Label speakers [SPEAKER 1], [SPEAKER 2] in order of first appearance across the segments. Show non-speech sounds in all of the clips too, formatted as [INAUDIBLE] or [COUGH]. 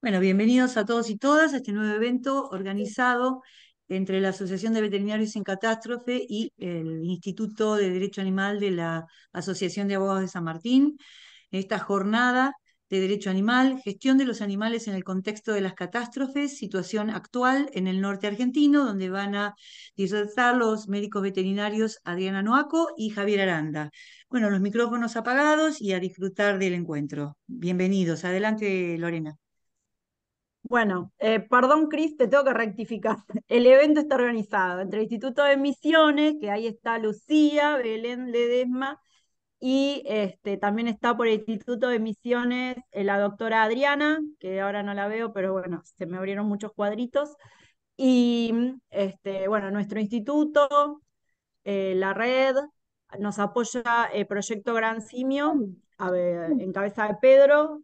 [SPEAKER 1] Bueno, bienvenidos a todos y todas a este nuevo evento organizado entre la Asociación de Veterinarios en Catástrofe y el Instituto de Derecho Animal de la Asociación de Abogados de San Martín. Esta jornada de Derecho Animal, gestión de los animales en el contexto de las catástrofes, situación actual en el norte argentino, donde van a disertar los médicos veterinarios Adriana Noaco y Javier Aranda. Bueno, los micrófonos apagados y a disfrutar del encuentro. Bienvenidos. Adelante, Lorena. Bueno, eh, perdón, Cris, te tengo que rectificar. [LAUGHS] El evento está organizado entre el Instituto de Misiones, que ahí está Lucía, Belén Ledesma, y este, también está por el Instituto de Misiones eh, la doctora Adriana, que ahora no la veo, pero bueno, se me abrieron muchos cuadritos. Y mm, este, bueno, nuestro instituto, eh, la red, nos apoya el proyecto Gran Simio, en cabeza de Pedro,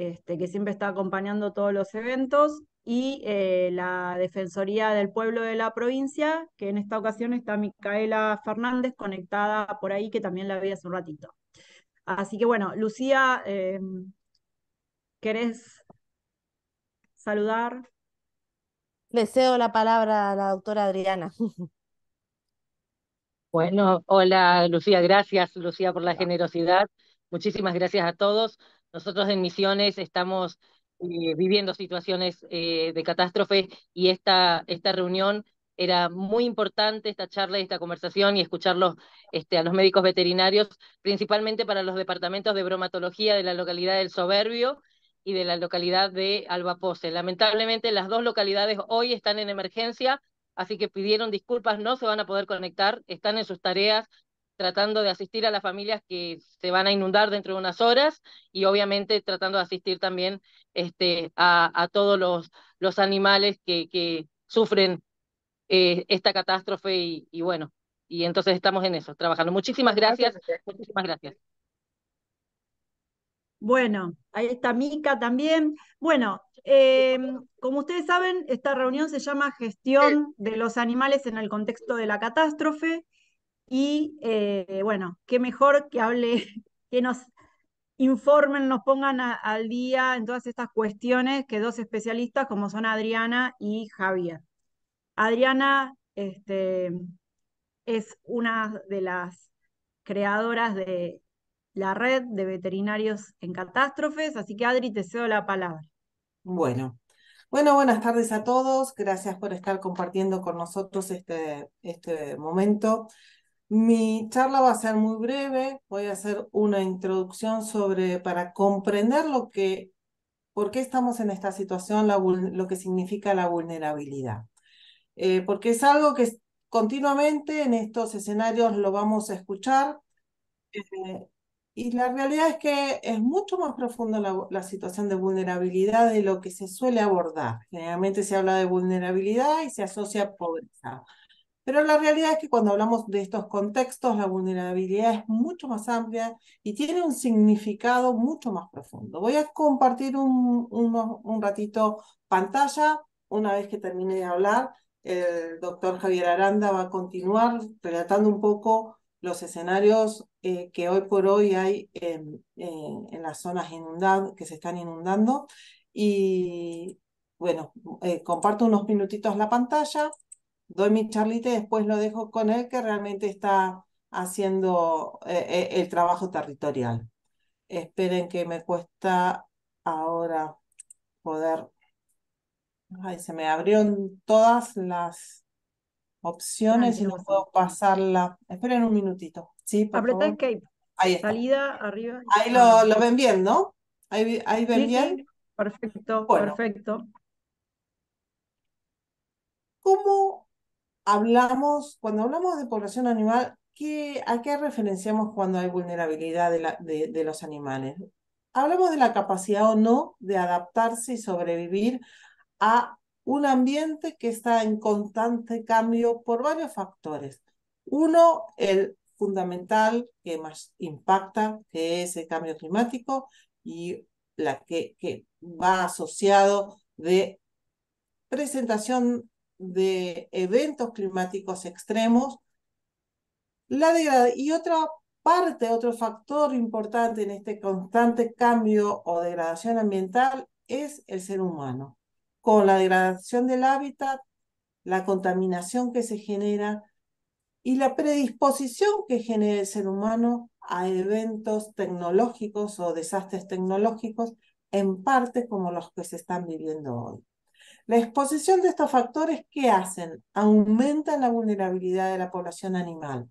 [SPEAKER 1] este, que siempre está acompañando todos los eventos, y eh, la Defensoría del Pueblo de la provincia, que en esta ocasión está Micaela Fernández conectada por ahí, que también la vi hace un ratito. Así que bueno, Lucía, eh, ¿querés saludar?
[SPEAKER 2] Le cedo la palabra a la doctora Adriana.
[SPEAKER 3] Bueno, hola Lucía, gracias Lucía por la generosidad. Muchísimas gracias a todos. Nosotros en Misiones estamos eh, viviendo situaciones eh, de catástrofe y esta, esta reunión era muy importante, esta charla y esta conversación y escucharlos este, a los médicos veterinarios, principalmente para los departamentos de bromatología de la localidad del Soberbio y de la localidad de Albapose. Lamentablemente las dos localidades hoy están en emergencia, así que pidieron disculpas, no se van a poder conectar, están en sus tareas, tratando de asistir a las familias que se van a inundar dentro de unas horas y obviamente tratando de asistir también este, a, todos los, los animales que, que sufren eh, esta catástrofe y, bueno, y entonces estamos en eso, trabajando. Muchísimas gracias, muchísimas gracias.
[SPEAKER 1] Bueno, ahí está Mica también. Bueno, em, como ustedes saben, esta reunión se llama Gestión eh. de los Animales en el Contexto de la Catástrofe. Y eh, bueno, qué mejor que hable, [LAUGHS] que nos informen, nos pongan al día en todas estas cuestiones que dos especialistas como son Adriana y Javier. Adriana este, es una de las creadoras de la red de veterinarios
[SPEAKER 2] en catástrofes, así que Adri, te cedo la palabra. Bueno, bueno, buenas tardes a todos. Gracias por estar compartiendo con nosotros este, este momento. Mi charla va a ser muy breve, voy a hacer una introducción sobre para comprender lo que, por qué estamos en esta situación, lo que significa la vulnerabilidad. Eh, porque es algo que continuamente en estos escenarios lo vamos a escuchar. Eh, y la realidad es que es mucho más profunda la, la, situación de vulnerabilidad de lo que se suele abordar. Generalmente se habla de vulnerabilidad y se asocia a pobreza. Pero la realidad es que cuando hablamos de estos contextos, la vulnerabilidad es mucho más amplia y tiene un significado mucho más profundo. Voy a compartir un, ratito pantalla. Una vez que termine de hablar, el doctor Javier Aranda va a continuar relatando un poco los escenarios eh, que hoy por hoy hay en, en, las zonas inundadas, que se están inundando. Y bueno, eh, comparto unos minutitos la pantalla doy mi charlita y después lo dejo con él que realmente está haciendo eh, eh, el trabajo territorial. Esperen que me cuesta ahora poder... Ay, se me abrieron todas las opciones y no puedo pasarla. Esperen un minutito. Sí, Ahí Salida
[SPEAKER 1] arriba. Ahí lo, ven
[SPEAKER 2] bien, ¿no? Ahí, ven bien. Perfecto, perfecto. ¿Cómo hablamos, cuando hablamos de población animal, ¿a qué referenciamos cuando hay vulnerabilidad de, la, de, los animales? Hablamos de la capacidad o no de adaptarse y sobrevivir a un ambiente que está en constante cambio por varios factores. Uno, el fundamental que más impacta, que es el cambio climático y la que, que va asociado de presentación de eventos climáticos extremos. La y otra parte, otro factor importante en este constante cambio o degradación ambiental es el ser humano. Con la degradación del hábitat, la contaminación que se genera y la predisposición que genera el ser humano a eventos tecnológicos o desastres tecnológicos, en parte como los que se están viviendo hoy. La exposición de estos factores, ¿qué hacen? aumenta la vulnerabilidad de la población animal.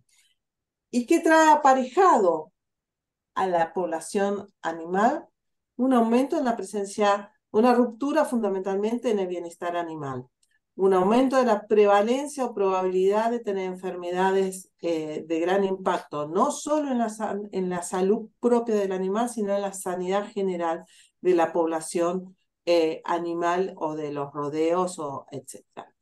[SPEAKER 2] ¿Y qué trae aparejado a la población animal? Un aumento en la presencia, una ruptura fundamentalmente en el bienestar animal, un aumento de la prevalencia o probabilidad de tener enfermedades eh, de gran impacto, no solo en la, en la salud propia del animal, sino en la sanidad general de la población eh, animal o de los rodeos, o etcétera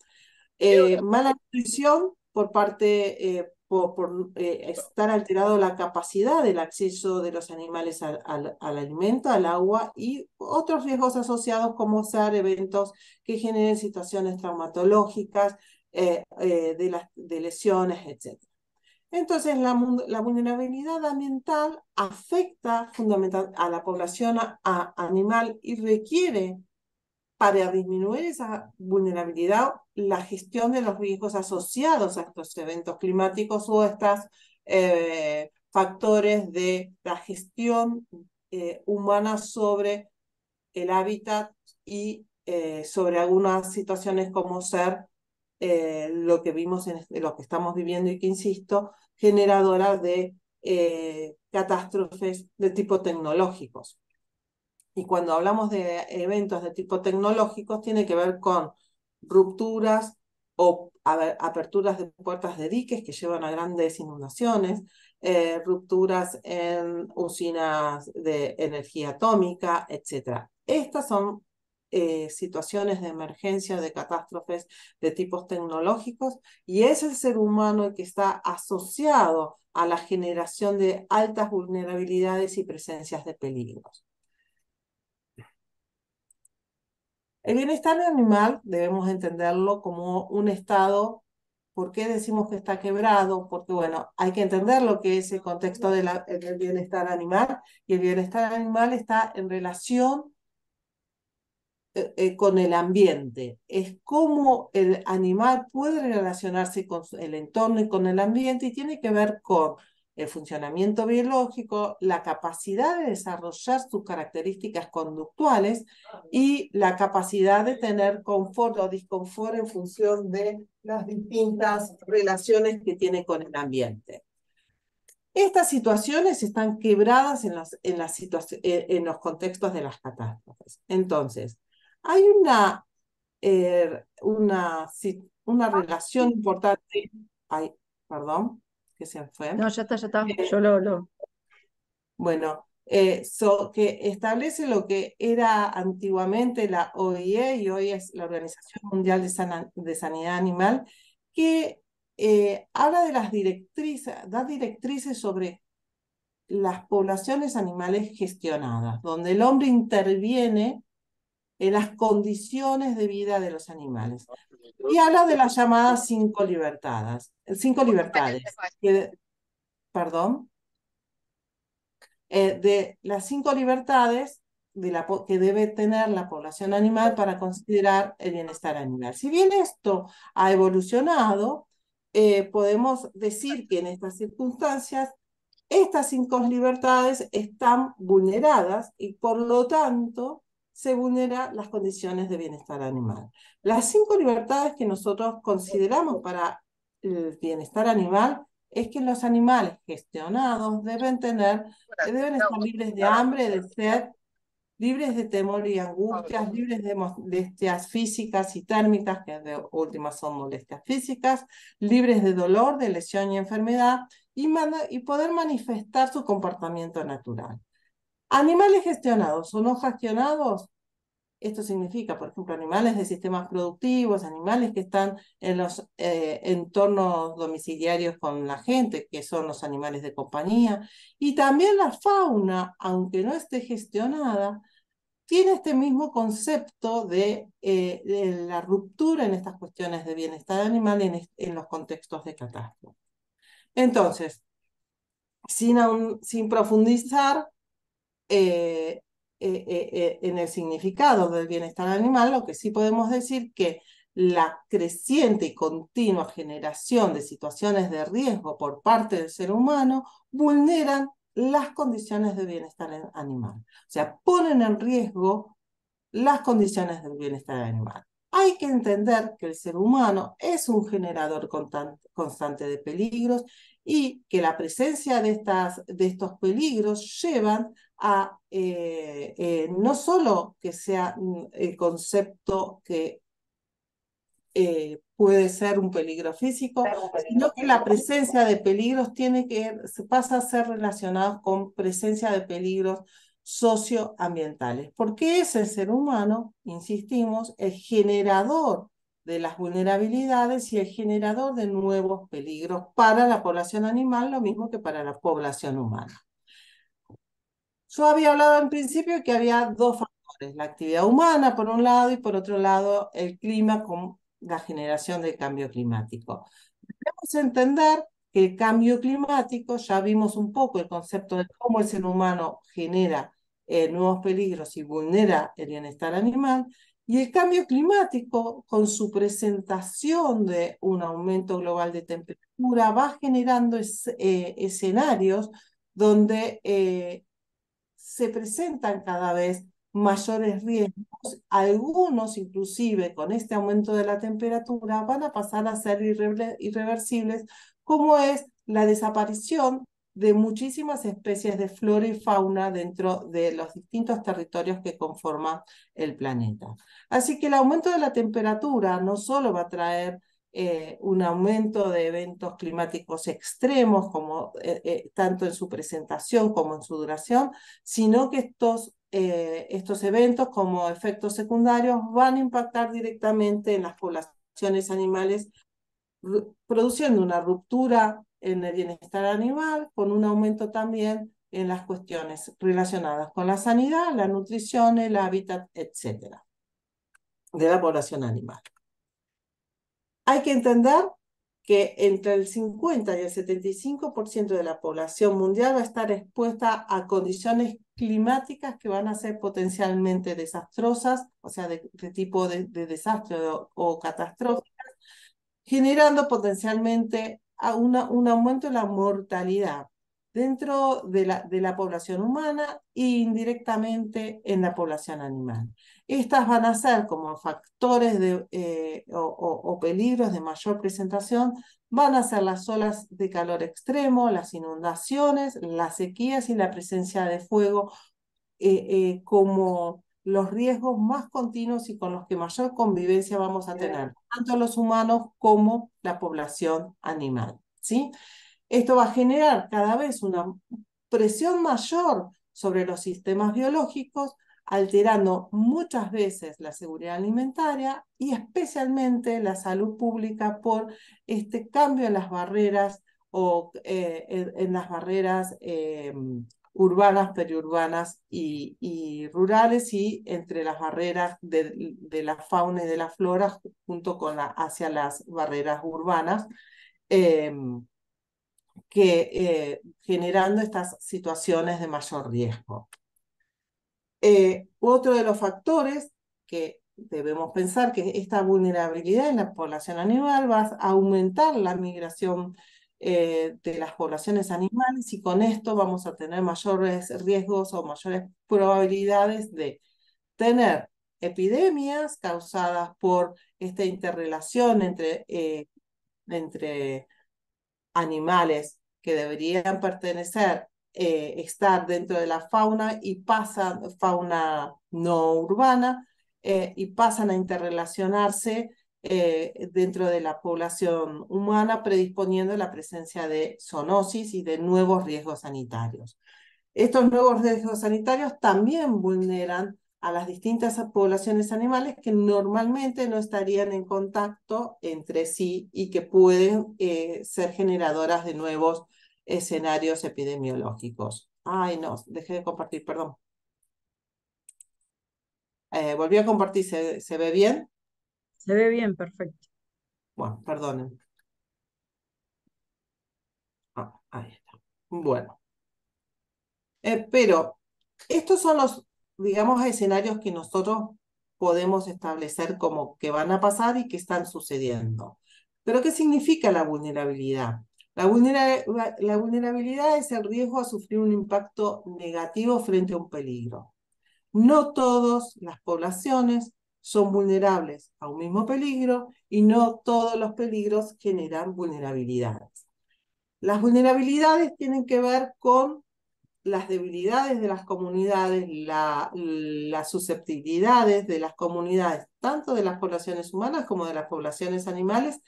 [SPEAKER 2] eh, mala nutrición por parte, eh, por, estar alterado la capacidad del acceso de los animales al, alimento, al agua y otros riesgos asociados como ser eventos que generen situaciones traumatológicas, de, las, de lesiones, etc. Entonces, la, vulnerabilidad ambiental afecta fundamentalmente a la población animal y requiere, para disminuir esa vulnerabilidad, la gestión de los riesgos asociados a estos eventos climáticos o a estos eh, factores de la gestión eh, humana sobre el hábitat y eh, sobre algunas situaciones como ser eh, lo que vimos en este, lo que estamos viviendo y que, insisto, generadora de eh, catástrofes de tipo tecnológicos. Y cuando hablamos de eventos de tipo tecnológicos, tiene que ver con rupturas o aperturas de puertas de diques que llevan a grandes inundaciones, eh, rupturas en usinas de energía atómica, etc. Estas son eh, situaciones de emergencia, de catástrofes de tipos tecnológicos, y es el ser humano el que está asociado a la generación de altas vulnerabilidades y presencias de peligros. El bienestar animal debemos entenderlo como un estado ¿Por qué decimos que está quebrado? Porque, bueno, hay que entender lo que es el contexto del bienestar animal y el bienestar animal está en relación eh, eh, con el ambiente, es cómo el animal puede relacionarse con el entorno y con el ambiente y tiene que ver con el funcionamiento biológico, la capacidad de desarrollar sus características conductuales y la capacidad de tener confort o disconfort en función de las distintas relaciones que tiene con el ambiente. Estas situaciones están quebradas en, las, en, las en los contextos de las catástrofes. Entonces, hay una, eh, una, una relación importante. perdón, que se fue. No, ya está, ya está. Eh, Yo lo. Bueno, eh, que establece lo que era antiguamente la OIE y hoy es la Organización Mundial de, Sanidad Animal, que habla de las directrices, da directrices sobre las poblaciones animales gestionadas, donde el hombre interviene en las condiciones de vida de los animales. Y habla de las llamadas cinco libertades. cinco libertades. perdón. Eh, de las cinco libertades de la, que debe tener la población animal para considerar el bienestar animal. Si bien esto ha evolucionado, eh, podemos decir que en estas circunstancias estas cinco libertades están vulneradas y por lo tanto se vulnera las condiciones de bienestar animal. Las cinco libertades que nosotros consideramos para el bienestar animal es que los animales gestionados deben tener, deben estar libres de hambre, de sed, libres de temor y angustias, libres de molestias físicas y térmicas, que de última son molestias físicas, libres de dolor, de lesión y enfermedad, y, y poder manifestar su comportamiento natural. Animales gestionados o no gestionados, esto significa, por ejemplo, animales de sistemas productivos, animales que están en los eh, entornos domiciliarios con la gente, que son los animales de compañía, y también la fauna, aunque no esté gestionada, tiene este mismo concepto de, eh, la ruptura en estas cuestiones de bienestar animal en, los contextos de catástrofe. Entonces, sin, sin profundizar, eh, eh, eh, en el significado del bienestar animal, lo que sí podemos decir que la creciente y continua generación de situaciones de riesgo por parte del ser humano vulneran las condiciones de bienestar animal. O sea, ponen en riesgo las condiciones del bienestar animal. Hay que entender que el ser humano es un generador constante de peligros y que la presencia de, estas, de estos peligros llevan a eh, eh, no solo que sea el eh, concepto que puede ser un peligro físico, sino que la presencia de peligros tiene que, pasa a ser relacionado con presencia de peligros socioambientales, porque ese ser humano, insistimos, es generador de las vulnerabilidades y el generador de nuevos peligros para la población animal, lo mismo que para la población humana. Yo había hablado en principio que había dos factores, la actividad humana por un lado y por otro lado el clima con la generación del cambio climático. Debemos entender que el cambio climático, ya vimos un poco el concepto de cómo el ser humano genera eh, nuevos peligros y vulnera el bienestar animal, y el cambio climático, con su presentación de un aumento global de temperatura, va generando eh, escenarios donde eh, se presentan cada vez mayores riesgos, algunos inclusive con este aumento de la temperatura van a pasar a ser irreversibles, como es la desaparición de muchísimas especies de flora y fauna dentro de los distintos territorios que conforman el planeta. Así que el aumento de la temperatura no solo va a traer eh, un aumento de eventos climáticos extremos, como, eh, eh, tanto en su presentación como en su duración, sino que estos, estos eventos como efectos secundarios van a impactar directamente en las poblaciones animales, produciendo una ruptura en el bienestar animal, con un aumento también en las cuestiones relacionadas con la sanidad, la nutrición, el hábitat, etcétera, de la población animal. Hay que entender que entre el 50 y el 75% de la población mundial va a estar expuesta a condiciones climáticas que van a ser potencialmente desastrosas, o sea, de, tipo de, desastre o, catastróficas, generando potencialmente a un aumento en la mortalidad dentro de la, de la población humana e indirectamente en la población animal. Estas van a ser como factores eh, o, peligros de mayor presentación, van a ser las olas de calor extremo, las inundaciones, las sequías y la presencia de fuego eh, eh, como los riesgos más continuos y con los que mayor convivencia vamos a tener, tanto los humanos como la población animal. ¿sí? Esto va a generar cada vez una presión mayor sobre los sistemas biológicos, alterando muchas veces la seguridad alimentaria y especialmente la salud pública por este cambio en las barreras o eh, en, las barreras eh, urbanas, periurbanas y, rurales y entre las barreras de, la fauna y de la flora junto con hacia las barreras urbanas. Eh, que generando estas situaciones de mayor riesgo. Eh, otro de los factores que debemos pensar que esta vulnerabilidad en la población animal va a aumentar la migración eh, de las poblaciones animales y con esto vamos a tener mayores riesgos o mayores probabilidades de tener epidemias causadas por esta interrelación entre, eh, entre animales que deberían pertenecer eh, estar dentro de la fauna y pasan, fauna no urbana eh, y pasan a interrelacionarse eh, dentro de la población humana, predisponiendo la presencia de zoonosis y de nuevos riesgos sanitarios. Estos nuevos riesgos sanitarios también vulneran a las distintas poblaciones animales que normalmente no estarían en contacto entre sí y que pueden ser generadoras de nuevos escenarios epidemiológicos. Ay, no, dejé de compartir, perdón. Eh, volví a compartir, ¿se, ve bien? Se ve
[SPEAKER 1] bien, perfecto.
[SPEAKER 2] Bueno, perdonen. Ah, ahí está. Bueno. Eh, pero estos son los, digamos, escenarios que nosotros podemos establecer como que van a pasar y que están sucediendo. Pero ¿qué significa la vulnerabilidad? La, vulnerabilidad es el riesgo a sufrir un impacto negativo frente a un peligro. No todas las poblaciones son vulnerables a un mismo peligro y no todos los peligros generan vulnerabilidades. Las vulnerabilidades tienen que ver con las debilidades de las comunidades, las susceptibilidades de las comunidades, tanto de las poblaciones humanas como de las poblaciones animales,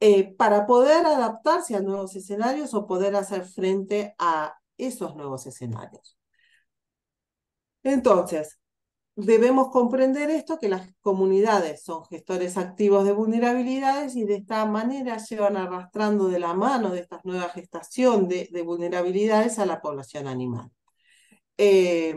[SPEAKER 2] eh, para poder adaptarse a nuevos escenarios o poder hacer frente a esos nuevos escenarios. Entonces, debemos comprender esto, que las comunidades son gestores activos de vulnerabilidades y de esta manera llevan arrastrando de la mano de esta nueva gestación de, vulnerabilidades a la población animal. Eh,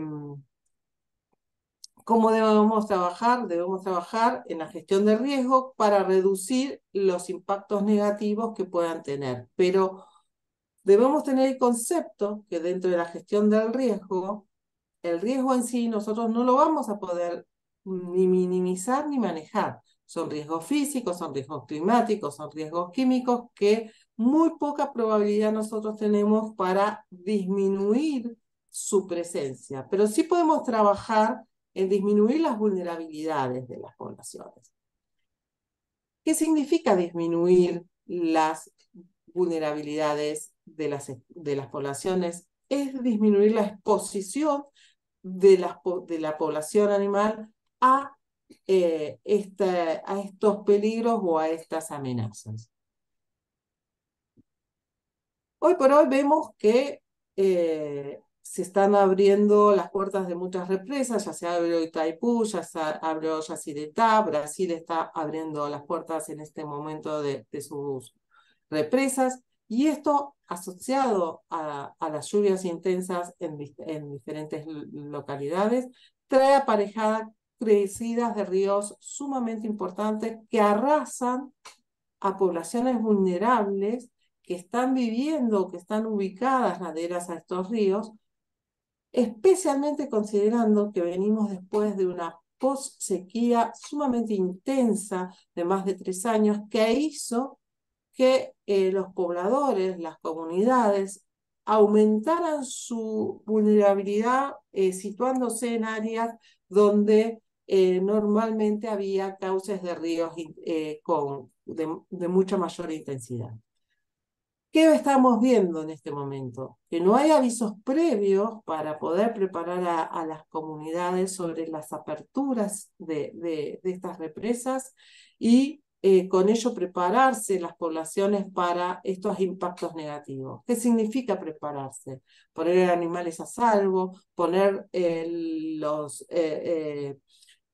[SPEAKER 2] ¿Cómo debemos trabajar? Debemos trabajar en la gestión de riesgo para reducir los impactos negativos que puedan tener. Pero debemos tener el concepto que dentro de la gestión del riesgo, el riesgo en sí nosotros no lo vamos a poder ni minimizar ni manejar. Son riesgos físicos, son riesgos climáticos, son riesgos químicos que muy poca probabilidad nosotros tenemos para disminuir su presencia. Pero sí podemos trabajar en disminuir las vulnerabilidades de las poblaciones. ¿Qué significa disminuir las vulnerabilidades de las, de las poblaciones? Es disminuir la exposición de, de la población animal a, eh, a estos peligros o a estas amenazas. Hoy por hoy vemos que eh, se están abriendo las puertas de muchas represas, ya se abrió Itaipú, ya se abrió Yacyretá, Brasil está abriendo las puertas en este momento de, sus represas, y esto asociado a, las lluvias intensas en, en, diferentes localidades, trae aparejada crecidas de ríos sumamente importantes que arrasan a poblaciones vulnerables que están viviendo, que están ubicadas laderas a estos ríos especialmente considerando que venimos después de una post-sequía sumamente intensa de más de tres años que hizo que eh, los pobladores, las comunidades, aumentaran su vulnerabilidad eh, situándose en áreas donde eh, normalmente había cauces de ríos con, de mucha mayor intensidad. ¿Qué estamos viendo en este momento? Que no hay avisos previos para poder preparar a, las comunidades sobre las aperturas de, estas represas y eh, con ello prepararse las poblaciones para estos impactos negativos. ¿Qué significa prepararse? Poner animales a salvo, poner eh, los... Eh,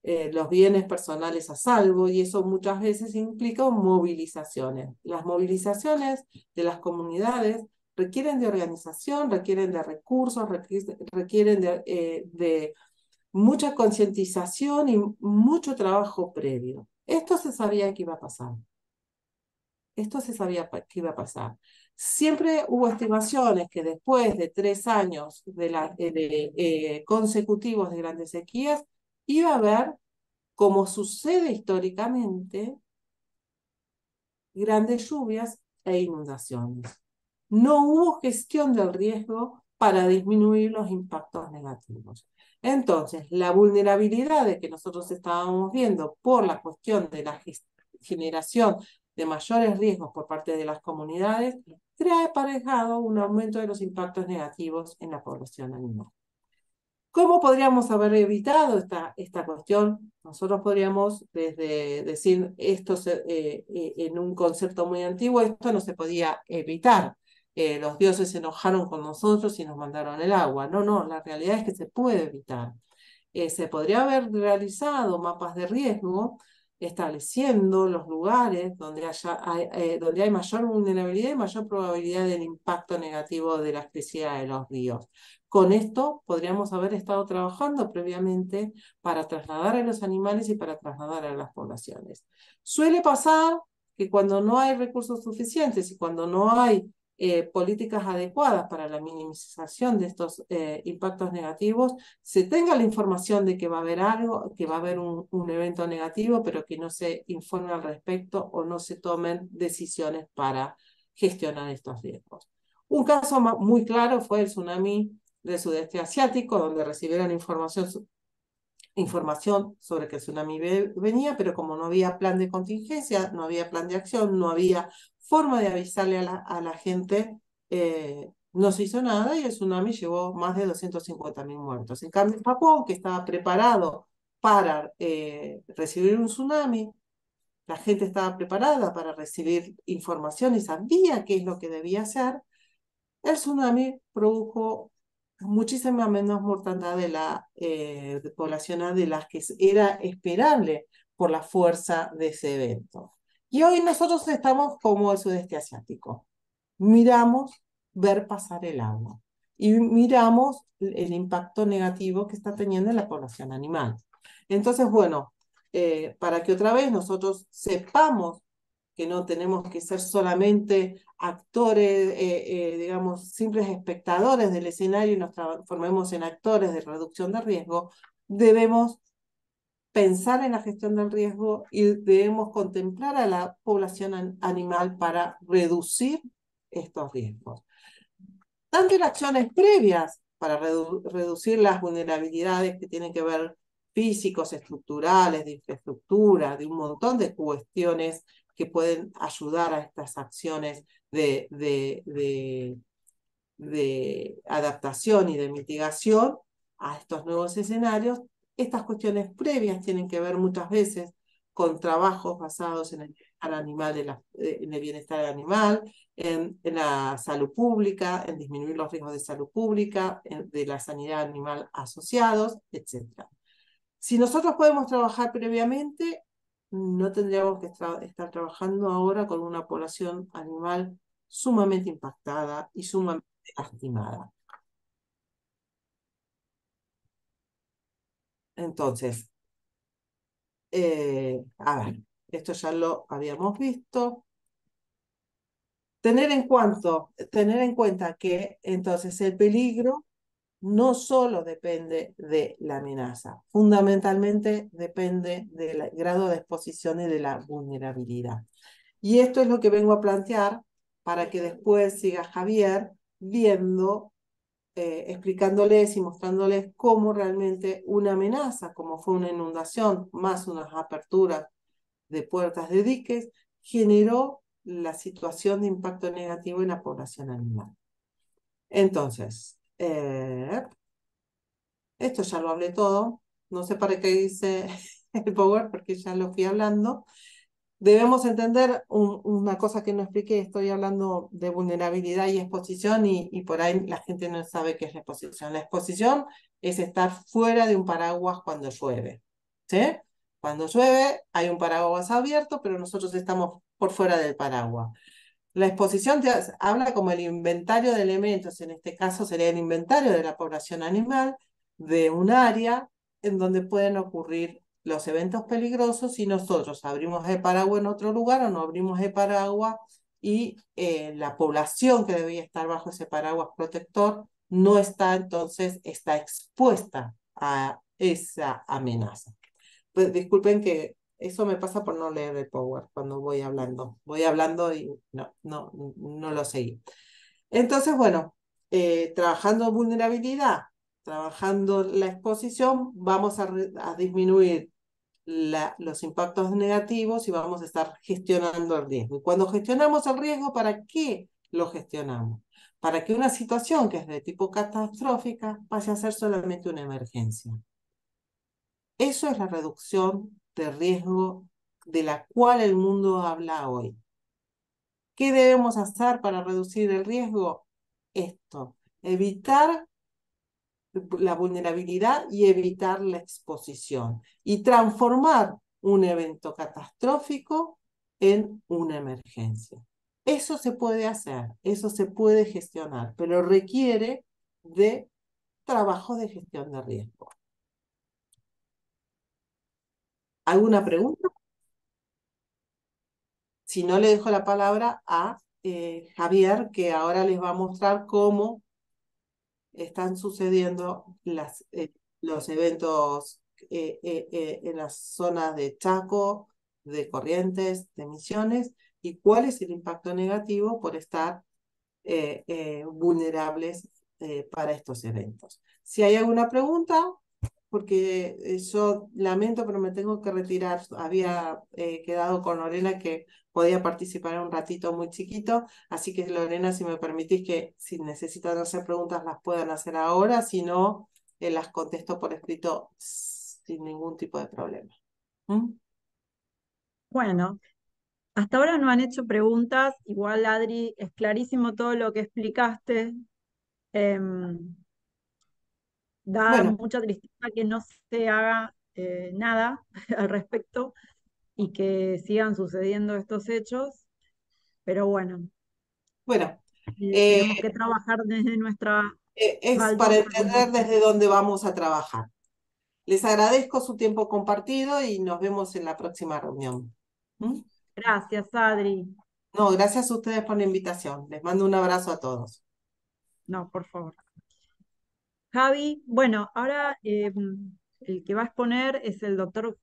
[SPEAKER 2] eh, los bienes personales a salvo y eso muchas veces implica movilizaciones. Las movilizaciones de las comunidades requieren de organización, requieren de recursos, requieren eh, de, mucha concientización y mucho trabajo previo. Esto se sabía que iba a pasar. Esto se sabía que iba a pasar. Siempre hubo estimaciones que después de tres años de, la, eh, consecutivos de grandes sequías, iba a haber, como sucede históricamente, grandes lluvias e inundaciones. No hubo gestión del riesgo para disminuir los impactos negativos. Entonces, la vulnerabilidad de que nosotros estábamos viendo por la cuestión de la generación de mayores riesgos por parte de las comunidades trae aparejado un aumento de los impactos negativos en la población animal. ¿Cómo podríamos haber evitado esta, esta cuestión? Nosotros podríamos desde decir esto eh, eh, en un concepto muy antiguo, esto no se podía evitar. Eh, los dioses se enojaron con nosotros y nos mandaron el agua. No, no, la realidad es que se puede evitar. se podría haber realizado mapas de riesgo estableciendo los lugares donde, haya, hay, donde mayor vulnerabilidad y mayor probabilidad del impacto negativo de la crecida de los ríos. Con esto podríamos haber estado trabajando previamente para trasladar a los animales y para trasladar a las poblaciones. Suele pasar que cuando no hay recursos suficientes y cuando no hay eh, políticas adecuadas para la minimización de estos eh, impactos negativos, se tenga la información de que va a haber algo, que va a haber un evento negativo, pero que no se informe al respecto o no se tomen decisiones para gestionar estos riesgos. Un caso muy claro fue el tsunami del sudeste asiático, donde recibieron información, información sobre que el tsunami venía, pero como no había plan de contingencia, no había plan de acción, no había forma de avisarle a la, a la gente, eh, no se hizo nada y el tsunami llevó más de 250.000 muertos. En cambio, en Japón, que estaba preparado para eh, recibir un tsunami, la gente estaba preparada para recibir información y sabía qué es lo que debía hacer, el tsunami produjo muchísima menos mortandad de la eh, población de las que era esperable por la fuerza de ese evento. Y hoy nosotros estamos como el sudeste asiático. Miramos ver pasar el agua y miramos el impacto negativo que está teniendo en la población animal. Entonces, bueno, eh, para que otra vez nosotros sepamos que no tenemos que ser solamente actores, eh, eh, digamos, simples espectadores del escenario y nos transformemos en actores de reducción de riesgo, debemos pensar en la gestión del riesgo y debemos contemplar a la población animal para reducir estos riesgos. Tanto en acciones previas para reducir las vulnerabilidades que tienen que ver físicos, estructurales, de infraestructura, de un montón de cuestiones que pueden ayudar a estas acciones de, de, adaptación y de mitigación a estos nuevos escenarios. Estas cuestiones previas tienen que ver muchas veces con trabajos basados en el bienestar animal, eh, en, la, bienestar animal, en, la salud pública, en disminuir los riesgos de salud pública, de la sanidad animal asociados, etc. Si nosotros podemos trabajar previamente, no tendríamos que estar trabajando ahora con una población animal sumamente impactada y sumamente lastimada. Entonces, eh, a ver, esto ya lo habíamos visto. Tener en, tener en cuenta que entonces el peligro no solo depende de la amenaza, fundamentalmente depende del grado de exposición y de la vulnerabilidad. Y esto es lo que vengo a plantear para que después siga Javier viendo, eh, explicándoles y mostrándoles cómo realmente una amenaza, como fue una inundación, más unas aperturas de puertas de diques, generó la situación de impacto negativo en la población animal. Entonces, eh, esto ya lo hablé todo. No sé para qué dice [LAUGHS] el power porque ya lo fui hablando. Debemos entender una cosa que no expliqué. Estoy hablando de vulnerabilidad y exposición y, por ahí la gente no sabe qué es la exposición. La exposición es estar fuera de un paraguas cuando llueve. ¿Sí? Cuando llueve hay un paraguas abierto, pero nosotros estamos por fuera del paraguas. La exposición habla como el inventario de elementos, en este caso sería el inventario de la población animal de un área en donde pueden ocurrir los eventos peligrosos y nosotros abrimos el paraguas en otro lugar o no abrimos el paraguas y eh, la población que debía estar bajo ese paraguas protector no está, entonces está expuesta a esa amenaza. Pues disculpen que eso me pasa por no leer el Power cuando voy hablando. Voy hablando y no, no, no lo seguí. Entonces, bueno, eh, trabajando vulnerabilidad, trabajando la exposición, vamos a, disminuir la, los impactos negativos y vamos a estar gestionando el riesgo. Y cuando gestionamos el riesgo, ¿para qué lo gestionamos? Para que una situación que es de tipo catastrófica pase a ser solamente una emergencia. Eso es la reducción de riesgo de la cual el mundo habla hoy. ¿Qué debemos hacer para reducir el riesgo? Esto, evitar la vulnerabilidad y evitar la exposición y transformar un evento catastrófico en una emergencia. Eso se puede hacer, eso se puede gestionar, pero requiere de trabajo de gestión de riesgo. ¿Alguna pregunta? Si no, le dejo la palabra a eh, Javier, que ahora les va a mostrar cómo están sucediendo eh, los eventos eh, en las zonas de Chaco, de Corrientes, de Misiones, y cuál es el impacto negativo por estar vulnerables para estos eventos. Si hay alguna pregunta, porque eh, yo lamento, pero me tengo que retirar. Había eh, quedado con Lorena que podía participar un ratito muy chiquito, así que Lorena, si me permitís que si necesitan hacer preguntas las puedan hacer ahora, si no, eh, las contesto por escrito sin ningún tipo de problema.
[SPEAKER 1] ¿Mm? Bueno, hasta ahora no han hecho preguntas, igual Adri, es clarísimo todo lo que explicaste. Em, Da mucha tristeza que no se haga eh, nada [LAUGHS] al respecto y que sigan sucediendo estos hechos, pero bueno. Bueno. Eh, tenemos eh, que trabajar desde nuestra...
[SPEAKER 2] Es para entender desde dónde vamos a trabajar. Les agradezco su tiempo compartido y nos vemos en la próxima reunión. ¿Mm? Gracias, Adri. No, gracias a ustedes por la invitación. Les mando un abrazo a todos.
[SPEAKER 1] No, por favor. Javi, bueno, ahora em, el que va a exponer es el doctor,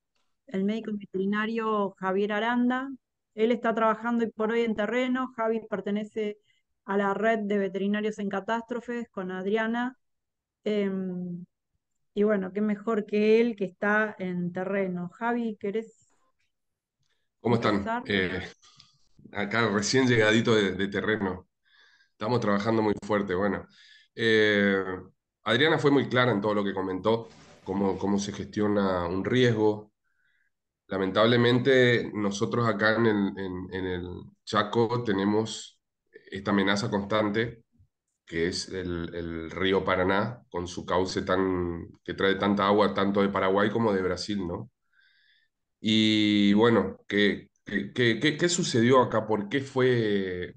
[SPEAKER 1] el médico veterinario Javier Aranda. Él está trabajando por hoy en terreno. Javi pertenece a la red de veterinarios en catástrofes con Adriana. Em, y bueno, qué mejor que él que está en terreno. Javi, ¿querés?
[SPEAKER 4] ¿Cómo están? Eh, acá recién llegadito de, terreno. Estamos trabajando muy fuerte. Bueno, eh, Adriana fue muy clara en todo lo que comentó, cómo, cómo se gestiona un riesgo. Lamentablemente, nosotros acá en el, Chaco tenemos esta amenaza constante, que es el, río Paraná, con su cauce tan, que trae tanta agua tanto de Paraguay como de Brasil, ¿no? Y bueno, qué, qué, qué sucedió acá? ¿Por qué fue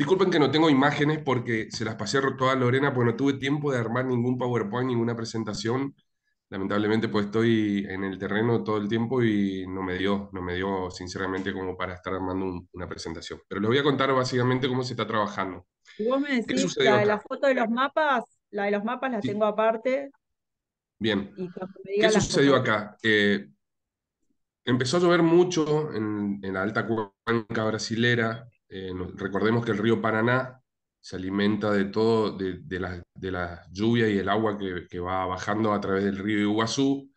[SPEAKER 4] Disculpen que no tengo imágenes porque se las pasé todas toda Lorena, pues no tuve tiempo de armar ningún PowerPoint, ninguna presentación. Lamentablemente, pues estoy en el terreno todo el tiempo y no me dio, no me dio sinceramente como para estar armando una presentación. Pero les voy a contar básicamente cómo se está trabajando.
[SPEAKER 2] vos me decís
[SPEAKER 4] la
[SPEAKER 1] foto de los mapas? La de los mapas la tengo aparte.
[SPEAKER 4] Bien. ¿Qué sucedió acá? Eh, empezó a llover mucho en, en la alta cuenca brasilera, eh, recordemos que el río Paraná se alimenta de todo, de, la, lluvia y el agua que, va bajando a través del río Iguazú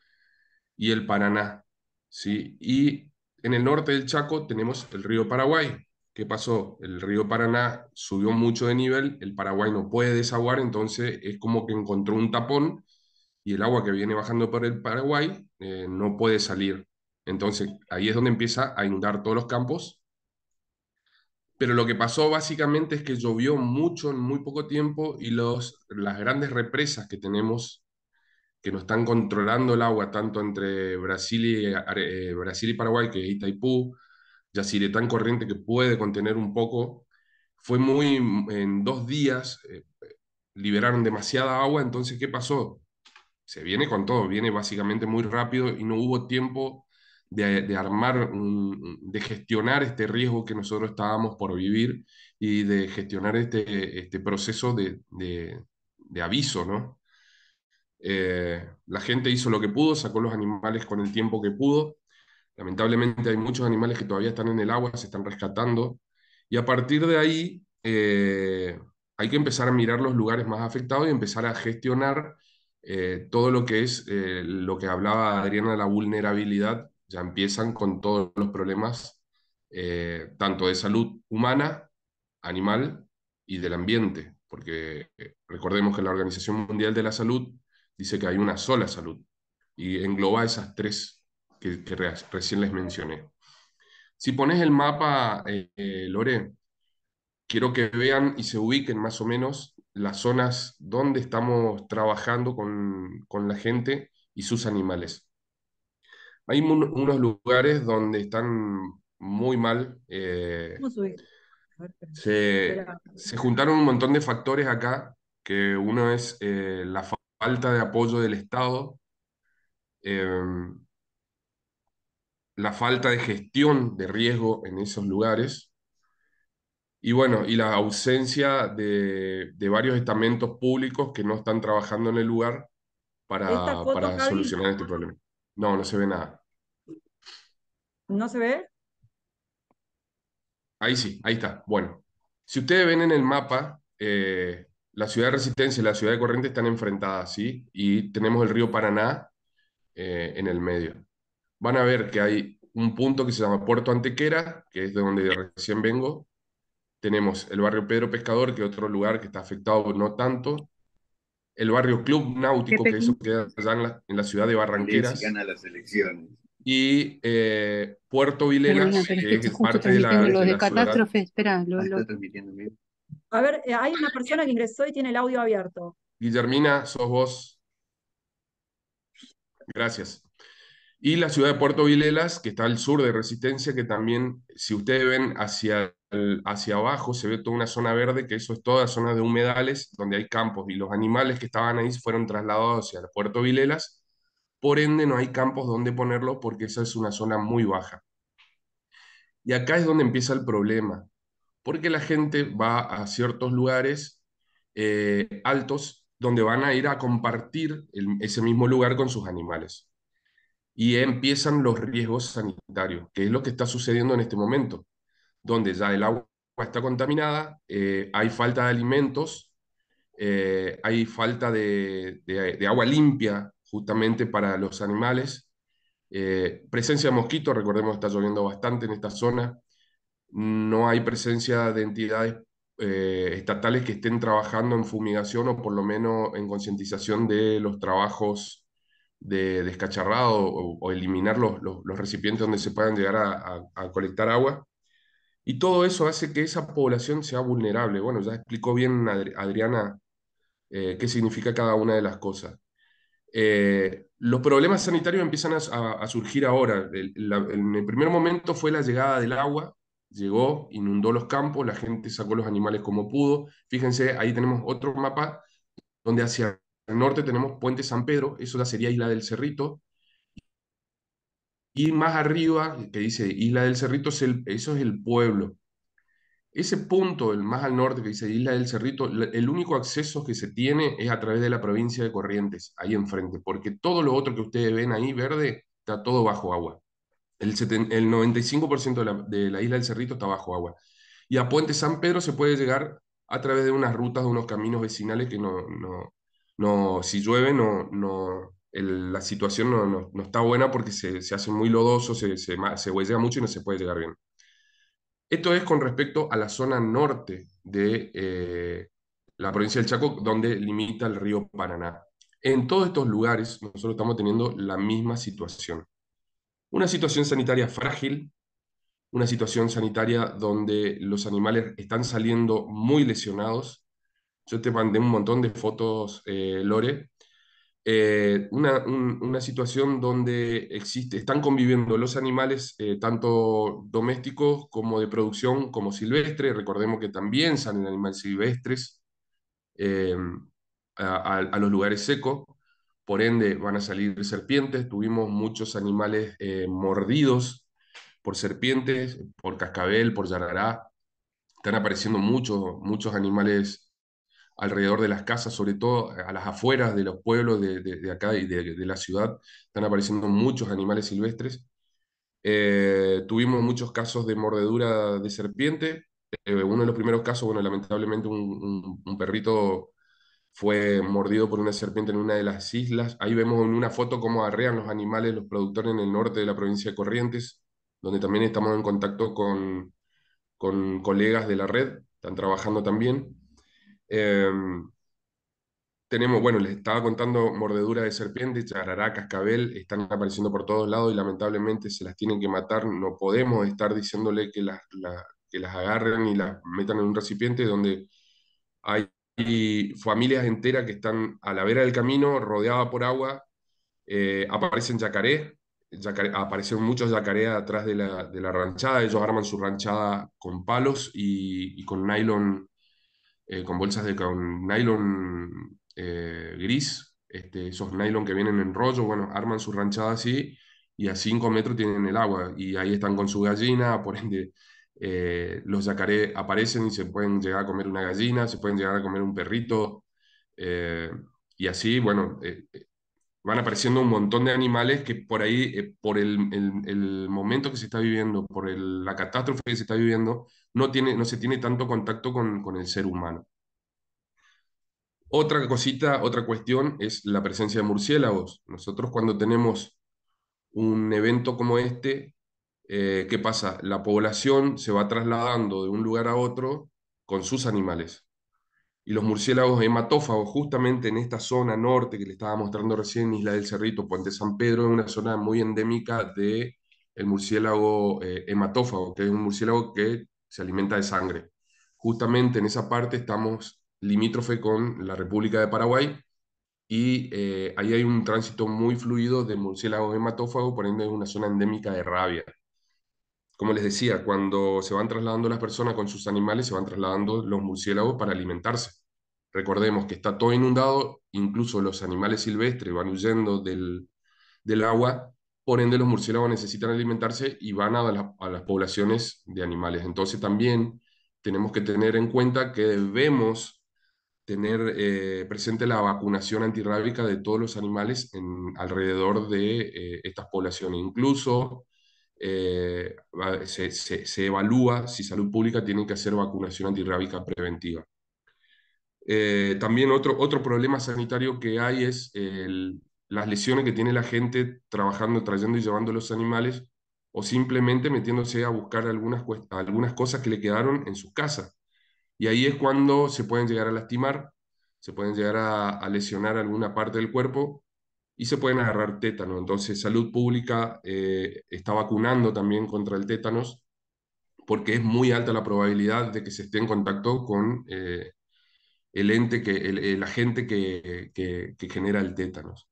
[SPEAKER 4] y el Paraná. ¿sí? Y en el norte del Chaco tenemos el río Paraguay. ¿Qué pasó? El río Paraná subió mucho de nivel, el Paraguay no puede desaguar, entonces es como que encontró un tapón y el agua que viene bajando por el Paraguay eh, no puede salir. Entonces ahí es donde empieza a inundar todos los campos pero lo que pasó básicamente es que llovió mucho en muy poco tiempo y los, las grandes represas que tenemos, que nos están controlando el agua, tanto entre Brasil y, eh, Brasil y Paraguay, que es Itaipú, tan Corriente, que puede contener un poco, fue muy, en dos días eh, liberaron demasiada agua, entonces ¿qué pasó? Se viene con todo, viene básicamente muy rápido y no hubo tiempo de, armar, de gestionar este riesgo que nosotros estábamos por vivir y de gestionar este, este proceso de, aviso, eh, la gente hizo lo que pudo, sacó los animales con el tiempo que pudo. Lamentablemente hay muchos animales que todavía están en el agua, se están rescatando. Y a partir de ahí eh, hay que empezar a mirar los lugares más afectados y empezar a gestionar eh, todo lo que es lo que hablaba Adriana, la vulnerabilidad ya empiezan con todos los problemas, eh, tanto de salud humana, animal y del ambiente, porque eh, recordemos que la Organización Mundial de la Salud dice que hay una sola salud y engloba esas tres que, recién les mencioné. Si pones el mapa, eh, Lore, quiero que vean y se ubiquen más o menos las zonas donde estamos trabajando con, con la gente y sus animales. Hay unos lugares donde están muy mal. Eh, se, se, juntaron un montón de factores acá, que uno es eh, la falta de apoyo del Estado, em, la falta de gestión de riesgo en esos lugares, y bueno, y la ausencia de, varios estamentos públicos que no están trabajando en el lugar para solucionar este problema. No, no se ve nada.
[SPEAKER 1] ¿No se ve?
[SPEAKER 4] Ahí sí, ahí está. Bueno, si ustedes ven en el mapa, eh, la ciudad de Resistencia y la ciudad de Corrientes están enfrentadas, ¿sí? Y tenemos el río Paraná eh, en el medio. Van a ver que hay un punto que se llama Puerto Antequera, que es de donde recién vengo. Tenemos el barrio Pedro Pescador, que es otro lugar que está afectado no tanto el barrio Club Náutico, que eso queda allá en la, ciudad de Barranqueras. Y eh, Puerto Vilelas que es parte de la. catástrofe, ah,
[SPEAKER 1] A ver, eh, hay una persona que ingresó y tiene el audio abierto.
[SPEAKER 4] Guillermina, sos vos. Gracias. Y la ciudad de Puerto Vilelas, que está al sur de Resistencia, que también, si ustedes ven hacia hacia abajo se ve toda una zona verde, que eso es toda zona de humedales donde hay campos y los animales que estaban ahí fueron trasladados hacia el puerto Vilelas, por ende no hay campos donde ponerlo porque esa es una zona muy baja. Y acá es donde empieza el problema, porque la gente va a ciertos lugares eh, altos donde van a ir a compartir ese mismo lugar con sus animales. Y empiezan los riesgos sanitarios, que es lo que está sucediendo en este momento donde ya el agua está contaminada, eh, hay falta de alimentos, eh, hay falta de, agua limpia justamente para los animales, eh, presencia de mosquitos, recordemos que está lloviendo bastante en esta zona, no hay presencia de entidades estatales que estén trabajando en fumigación o por lo menos en concientización de los trabajos de descacharrado o, eliminar los, recipientes donde se puedan llegar a colectar agua. Y todo eso hace que esa población sea vulnerable. Bueno, ya explicó bien Adriana eh, qué significa cada una de las cosas. Eh, los problemas sanitarios empiezan a, surgir ahora. en el primer momento fue la llegada del agua, llegó, inundó los campos, la gente sacó los animales como pudo. Fíjense, ahí tenemos otro mapa donde hacia el norte tenemos Puente San Pedro, eso la sería Isla del Cerrito, y más arriba, que dice Isla del Cerrito, eso es el pueblo. Ese punto, el más al norte, que dice Isla del Cerrito, el único acceso que se tiene es a través de la provincia de Corrientes, ahí enfrente, porque todo lo otro que ustedes ven ahí verde está todo bajo agua. El, 95% de la, Isla del Cerrito está bajo agua. Y a Puente San Pedro se puede llegar a través de unas rutas, de unos caminos vecinales que no, si llueve, no, no, la situación no, no, está buena porque se, se hace muy lodoso, se, se, se huellea mucho y no se puede llegar bien. Esto es con respecto a la zona norte de eh, la provincia del Chaco, donde limita el río Paraná. En todos estos lugares nosotros estamos teniendo la misma situación. Una situación sanitaria frágil, una situación sanitaria donde los animales están saliendo muy lesionados. Yo te mandé un montón de fotos, eh, Lore, eh, una, situación donde existe, están conviviendo los animales, eh, tanto domésticos como de producción, como silvestres. Recordemos que también salen animales silvestres eh, a, los lugares secos, por ende van a salir serpientes. Tuvimos muchos animales mordidos por serpientes, por cascabel, por yarará. Están apareciendo muchos, muchos animales alrededor de las casas, sobre todo eh, a las afueras de los pueblos de, acá y de, la ciudad, están apareciendo muchos animales silvestres. Eh, tuvimos muchos casos de mordedura de serpiente. Eh, uno de los primeros casos, bueno, lamentablemente un, perrito fue mordido por una serpiente en una de las islas. Ahí vemos en una foto cómo arrean los animales, los productores en el norte de la provincia de Corrientes, donde también estamos en contacto con, con colegas de la red, están trabajando también. Em, tenemos, bueno, les estaba contando mordedura de serpiente, charará, cascabel, están apareciendo por todos lados y lamentablemente se las tienen que matar. No podemos estar diciéndole que las, agarren y las metan en un recipiente donde hay familias enteras que están a la vera del camino, rodeadas por agua. Eh, aparecen yacarés, aparecen muchos yacarés atrás de la, de la, ranchada, ellos arman su ranchada con palos y, y con nylon eh, con bolsas de nylon eh, gris, este, esos nylon que vienen en rollo, bueno, arman su ranchada así y a 5 metros tienen el agua y ahí están con su gallina, por ende eh, los yacaré aparecen y se pueden llegar a comer una gallina, se pueden llegar a comer un perrito y así, bueno, van apareciendo un montón de animales que por ahí, eh, por el, momento que se está viviendo, por la catástrofe que se está viviendo, no, tiene, no se tiene tanto contacto con, el ser humano. Otra cosita, otra cuestión es la presencia de murciélagos. Nosotros cuando tenemos un evento como este, eh, ¿qué pasa? La población se va trasladando de un lugar a otro con sus animales y los murciélagos hematófagos, justamente en esta zona norte que le estaba mostrando recién, Isla del Cerrito, Puente San Pedro, es una zona muy endémica de el murciélago eh, hematófago, que es un murciélago que se alimenta de sangre. Justamente en esa parte estamos limítrofe con la República de Paraguay y eh, ahí hay un tránsito muy fluido de murciélagos hematófagos, poniendo en una zona endémica de rabia como les decía, cuando se van trasladando las personas con sus animales, se van trasladando los murciélagos para alimentarse. Recordemos que está todo inundado, incluso los animales silvestres van huyendo del, agua, por ende los murciélagos necesitan alimentarse y van a, a las poblaciones de animales. Entonces también tenemos que tener en cuenta que debemos tener eh, presente la vacunación antirrábica de todos los animales en, alrededor de eh, estas poblaciones. Incluso eh, se, evalúa si salud pública tiene que hacer vacunación antirrábica preventiva. Eh, también otro, otro problema sanitario que hay es las lesiones que tiene la gente trabajando, trayendo y llevando los animales o simplemente metiéndose a buscar algunas, algunas cosas que le quedaron en sus casas. Y ahí es cuando se pueden llegar a lastimar, se pueden llegar a lesionar alguna parte del cuerpo y se pueden agarrar tétanos. Entonces, salud pública eh, está vacunando también contra el tétanos porque es muy alta la probabilidad de que se esté en contacto con eh, el ente, que, el, agente que, genera el tétanos.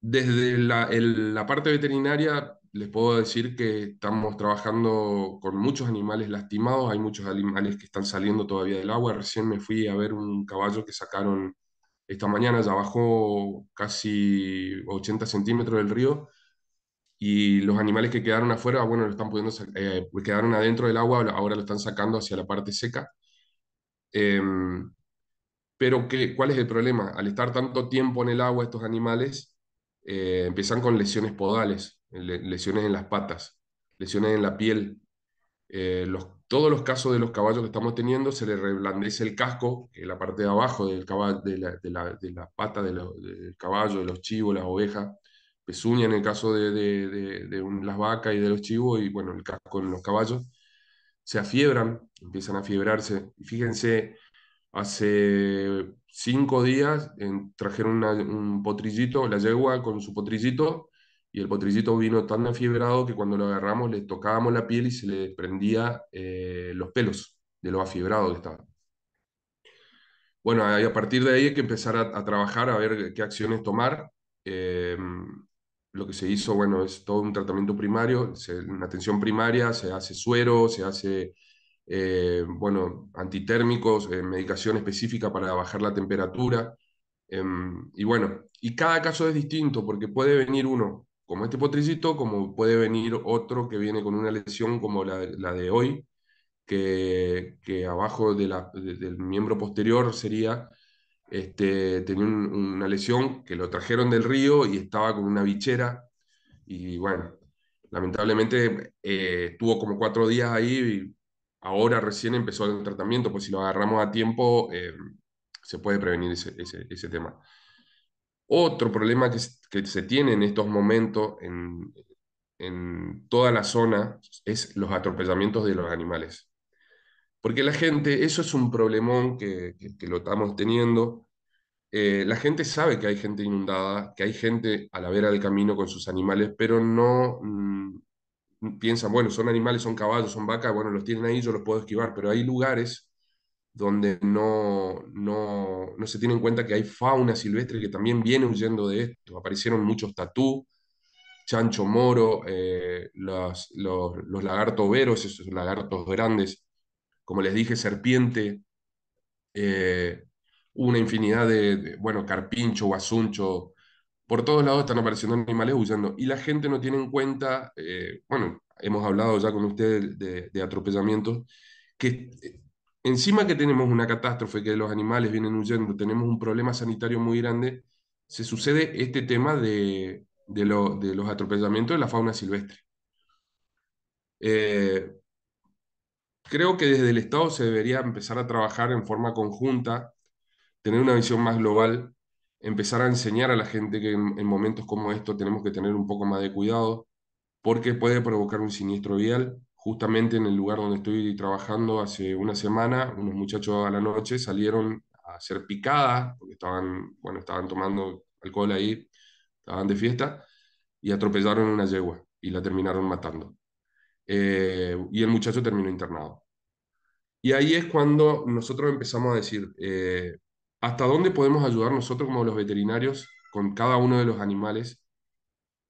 [SPEAKER 4] Desde la parte veterinaria les puedo decir que estamos trabajando con muchos animales lastimados, hay muchos animales que están saliendo todavía del agua. Recién me fui a ver un caballo que sacaron esta mañana ya bajó casi 80 centímetros del río y los animales que quedaron afuera, bueno, están pudiendo eh, quedaron adentro del agua, ahora lo están sacando hacia la parte seca. Em, pero ¿qué, ¿cuál es el problema? Al estar tanto tiempo en el agua estos animales eh, empiezan con lesiones podales, lesiones en las patas, lesiones en la piel. Eh, los todos los casos de los caballos que estamos teniendo, se le reblandece el casco, que es la parte de abajo del caballo, de, la, pata del caballo, de los chivos, las ovejas, pezuña en el caso de, las vacas y de los chivos, y bueno, el casco en los caballos, se afiebran, empiezan a fiebrarse. Y fíjense, hace cinco días trajeron un potrillito, la yegua con su potrillito, y el potrillito vino tan afiebrado que cuando lo agarramos le tocábamos la piel y se le desprendía eh, los pelos de lo afiebrado que estaba. Bueno, a partir de ahí hay que empezar a, trabajar, a ver qué acciones tomar. Eh, lo que se hizo, bueno, es todo un tratamiento primario, una atención primaria, se hace suero, se hace, eh, bueno, antitérmicos, medicación específica para bajar la temperatura. Em, y bueno, y cada caso es distinto porque puede venir uno como este potricito, como puede venir otro que viene con una lesión como la, de hoy, que, abajo de del miembro posterior sería, este, tenía una lesión que lo trajeron del río y estaba con una bichera. Y bueno, lamentablemente eh, estuvo como cuatro días ahí y ahora recién empezó el tratamiento, pues si lo agarramos a tiempo eh, se puede prevenir ese tema. Otro problema que, se tiene en estos momentos en, toda la zona es los atropellamientos de los animales. Porque la gente, eso es un problemón que, lo estamos teniendo. Eh, la gente sabe que hay gente inundada, que hay gente a la vera del camino con sus animales, pero no mm, piensan, bueno, son animales, son caballos, son vacas, bueno, los tienen ahí, yo los puedo esquivar, pero hay lugares donde no, no, se tiene en cuenta que hay fauna silvestre que también viene huyendo de esto. Aparecieron muchos tatú, chancho moro, eh, los, los, los esos lagartos grandes, como les dije, serpiente, eh, una infinidad de, bueno, carpincho, guasuncho, por todos lados están apareciendo animales huyendo. Y la gente no tiene en cuenta, eh, bueno, hemos hablado ya con ustedes de, de atropellamientos, que encima que tenemos una catástrofe, que los animales vienen huyendo, tenemos un problema sanitario muy grande, se sucede este tema de, los atropellamientos de la fauna silvestre. Eh, creo que desde el Estado se debería empezar a trabajar en forma conjunta, tener una visión más global, empezar a enseñar a la gente que en momentos como estos tenemos que tener un poco más de cuidado, porque puede provocar un siniestro vial, justamente en el lugar donde estoy trabajando hace una semana, unos muchachos a la noche salieron a hacer picada, porque estaban, bueno, estaban tomando alcohol ahí, estaban de fiesta, y atropellaron una yegua y la terminaron matando. Eh, y el muchacho terminó internado. Y ahí es cuando nosotros empezamos a decir, eh, ¿hasta dónde podemos ayudar nosotros como los veterinarios con cada uno de los animales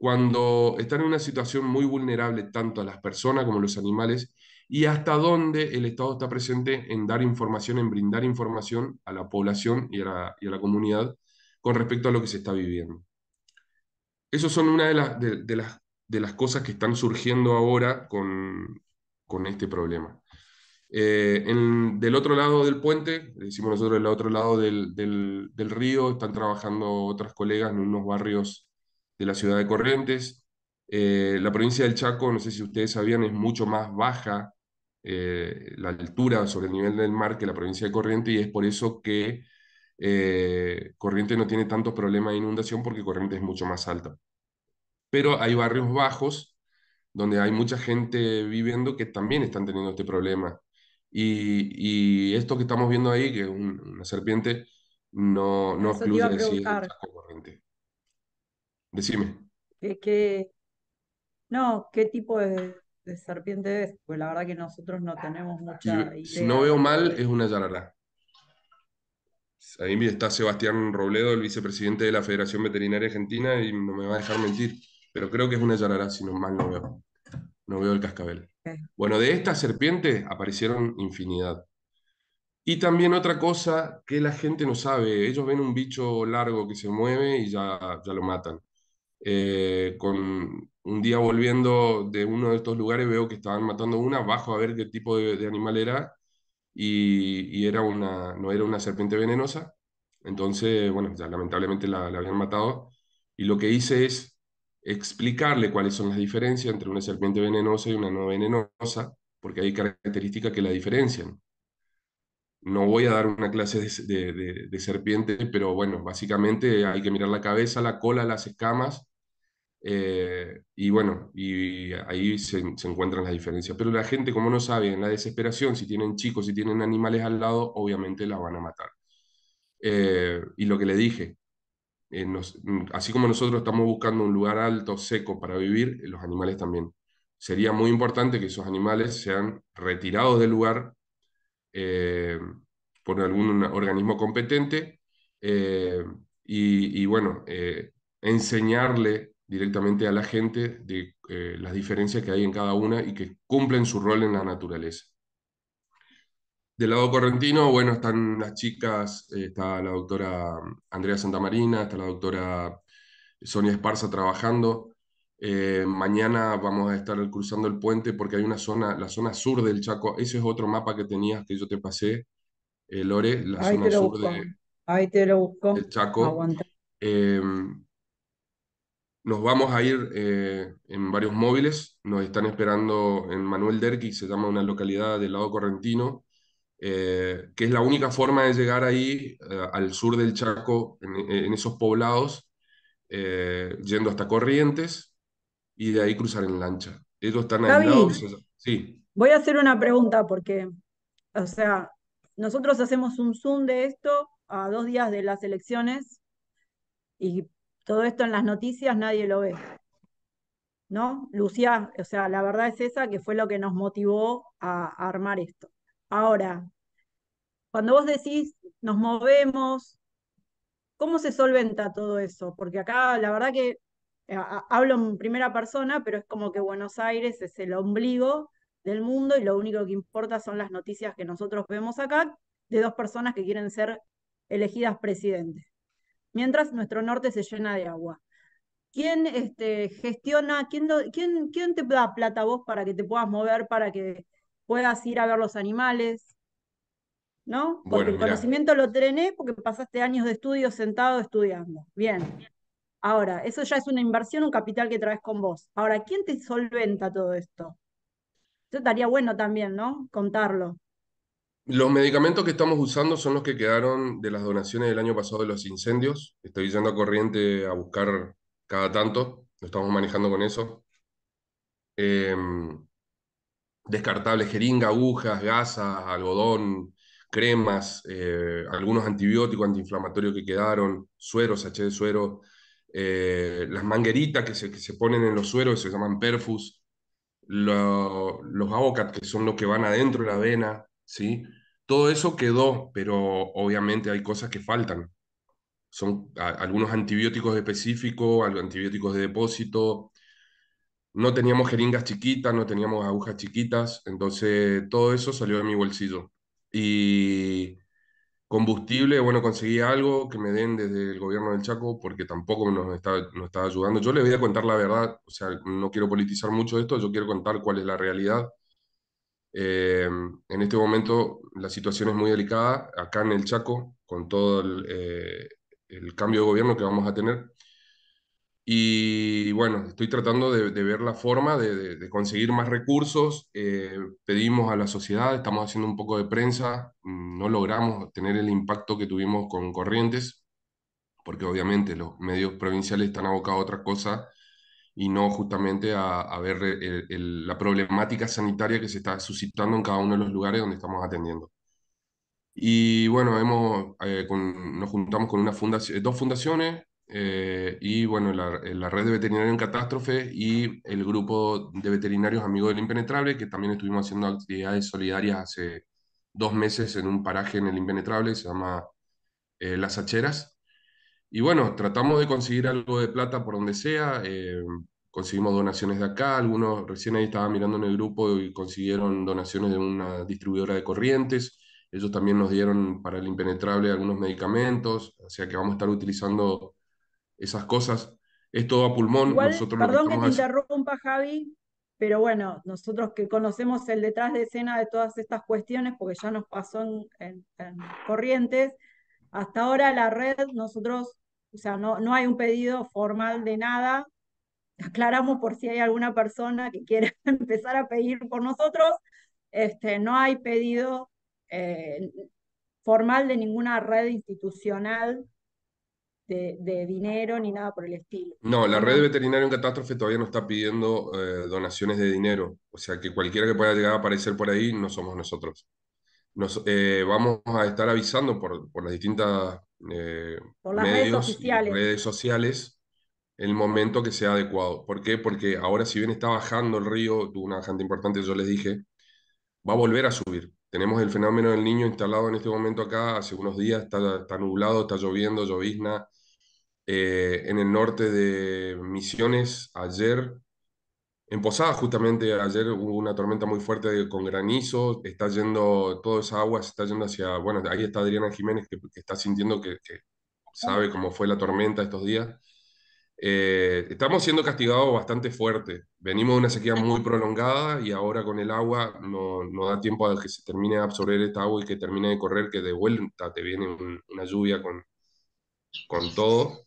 [SPEAKER 4] cuando están en una situación muy vulnerable tanto a las personas como a los animales y hasta dónde el Estado está presente en dar información, en brindar información a la población y a la, comunidad con respecto a lo que se está viviendo. Esas son una de, las, cosas que están surgiendo ahora con, este problema. Eh, del otro lado del puente, decimos nosotros del otro lado del, del río, están trabajando otras colegas en unos barrios de la ciudad de Corrientes. Eh, la provincia del Chaco, no sé si ustedes sabían, es mucho más baja eh, la altura sobre el nivel del mar que la provincia de Corrientes y es por eso que eh, Corrientes no tiene tantos problemas de inundación porque Corrientes es mucho más alta. Pero hay barrios bajos donde hay mucha gente viviendo que también están teniendo este problema. Y, esto que estamos viendo ahí, que es una serpiente, no, no excluye decir Chaco Corrientes. Decime.
[SPEAKER 1] ¿Qué, no, ¿qué tipo de, serpiente es? Pues la verdad que nosotros no tenemos mucha si, idea. Si no veo mal,
[SPEAKER 4] es una yarará. Ahí está Sebastián Robledo, el vicepresidente de la Federación Veterinaria Argentina, y no me va a dejar mentir, pero creo que es una yarará, si no mal no veo. No veo el cascabel. Bueno, de estas serpientes aparecieron infinidad. Y también otra cosa que la gente no sabe, ellos ven un bicho largo que se mueve y ya, ya lo matan. Eh, con un día volviendo de uno de estos lugares veo que estaban matando una, bajo a ver qué tipo de, animal era y, era una, no era una serpiente venenosa. Entonces, bueno, lamentablemente la, la habían matado y lo que hice es explicarle cuáles son las diferencias entre una serpiente venenosa y una no venenosa, porque hay características que la diferencian no voy a dar una clase de, de, serpiente, pero bueno, básicamente hay que mirar la cabeza, la cola, las escamas, eh, y bueno, y ahí se, encuentran las diferencias. Pero la gente, como no sabe, en la desesperación, si tienen chicos, si tienen animales al lado, obviamente la van a matar. Eh, y lo que le dije, eh, así como nosotros estamos buscando un lugar alto, seco para vivir, los animales también. Sería muy importante que esos animales sean retirados del lugar eh, por algún organismo competente eh, y, bueno, eh, enseñarle directamente a la gente las diferencias que hay en cada una y que cumplen su rol en la naturaleza. Del lado correntino, bueno, están las chicas, está la doctora Andrea Santamarina, está la doctora Sonia Esparza trabajando eh, mañana vamos a estar cruzando el puente porque hay una zona, la zona sur del Chaco. Ese es otro mapa que tenías que yo te pasé, eh, Lore, la zona sur
[SPEAKER 1] de, del Chaco.
[SPEAKER 4] Eh, nos vamos a ir en varios móviles. Nos están esperando en Manuel Derqui, se llama una localidad del lado correntino. que es la única forma de llegar ahí al sur del Chaco, en esos poblados, yendo hasta Corrientes, y de ahí cruzar en lancha. eso están aislados. sí. Voy
[SPEAKER 1] a hacer una pregunta porque, o sea, nosotros hacemos un zoom de esto a dos días de las elecciones y todo esto en las noticias nadie lo ve. ¿No? Lucía, o sea, la verdad es esa que fue lo que nos motivó a armar esto. Ahora, cuando vos decís nos movemos, ¿cómo se solventa todo eso? Porque acá la verdad que eh, hablo en primera persona, pero es como que Buenos Aires es el ombligo del mundo y lo único que importa son las noticias que nosotros vemos acá de dos personas que quieren ser elegidas presidentes. Mientras nuestro norte se llena de agua. ¿Quién este, gestiona, quién, quién, te da plata vos para que te puedas mover, para que puedas ir a ver los animales? ¿No? Porque el conocimiento lo trené porque pasaste años de estudio sentado estudiando. Bien. Ahora, eso ya es una inversión, un capital que traes con vos. Ahora, ¿quién te solventa todo esto? Eso estaría bueno también, ¿no? Contarlo.
[SPEAKER 4] Los medicamentos que estamos usando son los que quedaron de las donaciones del año pasado de los incendios. Estoy yendo a corriente a buscar cada tanto. Lo estamos manejando con eso. Em, descartables, jeringa, agujas, gasas, algodón, cremas, eh, algunos antibióticos antiinflamatorios que quedaron, sueros, H de suero, eh, las mangueritas que se, ponen en los sueros, se llaman perfus, los avocat, que son los que van adentro de la avena, ¿sí? Todo eso quedó, pero obviamente hay cosas que faltan. Son algunos antibióticos específicos, antibióticos de depósito. No teníamos jeringas chiquitas, no teníamos agujas chiquitas, entonces todo eso salió de mi bolsillo. Y Combustible, bueno, conseguí algo que me den desde el gobierno del Chaco porque tampoco nos está, está ayudando. Yo les voy a contar la verdad, o sea, no quiero politizar mucho esto, yo quiero contar cuál es la realidad. Eh, en este momento la situación es muy delicada acá en el Chaco, con todo el eh, cambio de gobierno que vamos a tener. Y bueno, estoy tratando de, ver la forma de, conseguir más recursos. Eh, pedimos a la sociedad, estamos haciendo un poco de prensa, mm, no logramos tener el impacto que tuvimos con Corrientes, porque obviamente los medios provinciales están abocados a otra cosa y no justamente a, ver eh, la problemática sanitaria que se está suscitando en cada uno de los lugares donde estamos atendiendo. Y bueno, hemos, eh, nos juntamos con una fundación, dos fundaciones, eh, y bueno, eh, la, red de veterinarios en catástrofe y el grupo de veterinarios amigos del impenetrable, que también estuvimos haciendo actividades solidarias hace dos meses en un paraje en el impenetrable, se llama eh, Las Hacheras. Y bueno, tratamos de conseguir algo de plata por donde sea, conseguimos donaciones de acá, algunos recién ahí estaba mirando en el grupo y consiguieron donaciones de una distribuidora de corrientes, ellos también nos dieron para el impenetrable algunos medicamentos, o sea que vamos a estar utilizando esas cosas. Es todo a pulmón. nosotros perdón que, te
[SPEAKER 1] interrumpa, Javi, pero bueno, nosotros que conocemos el detrás de escena de todas estas cuestiones, porque ya nos pasó en, Corrientes, hasta ahora la red, nosotros, o sea, no, no hay un pedido formal de nada, aclaramos por si hay alguna persona que quiera [LAUGHS] empezar a pedir por nosotros, este, no hay pedido eh, formal de ninguna red institucional de, dinero ni nada por el estilo. No, la red
[SPEAKER 4] veterinaria en catástrofe todavía no está pidiendo eh, donaciones de dinero. O sea que cualquiera que pueda llegar a aparecer por ahí no somos nosotros. Nos, eh, vamos a estar avisando por, las distintas eh, redes sociales. el momento que sea adecuado. ¿Por qué? Porque ahora si bien está bajando el río, tuvo una bajante importante, yo les dije, va a volver a subir. Tenemos el fenómeno del niño instalado en este momento acá, hace unos días está, está nublado, está lloviendo, llovizna, eh, en el norte de Misiones ayer. En Posada, justamente ayer hubo una tormenta muy fuerte con granizo, está yendo, toda esa agua se está yendo hacia, bueno, ahí está Adriana Jiménez que, está sintiendo que, sabe cómo fue la tormenta estos días. Eh, estamos siendo castigados bastante fuerte, venimos de una sequía muy prolongada y ahora con el agua no, no da tiempo a que se termine de absorber esta agua y que termine de correr, que de vuelta te viene una lluvia con, con todo.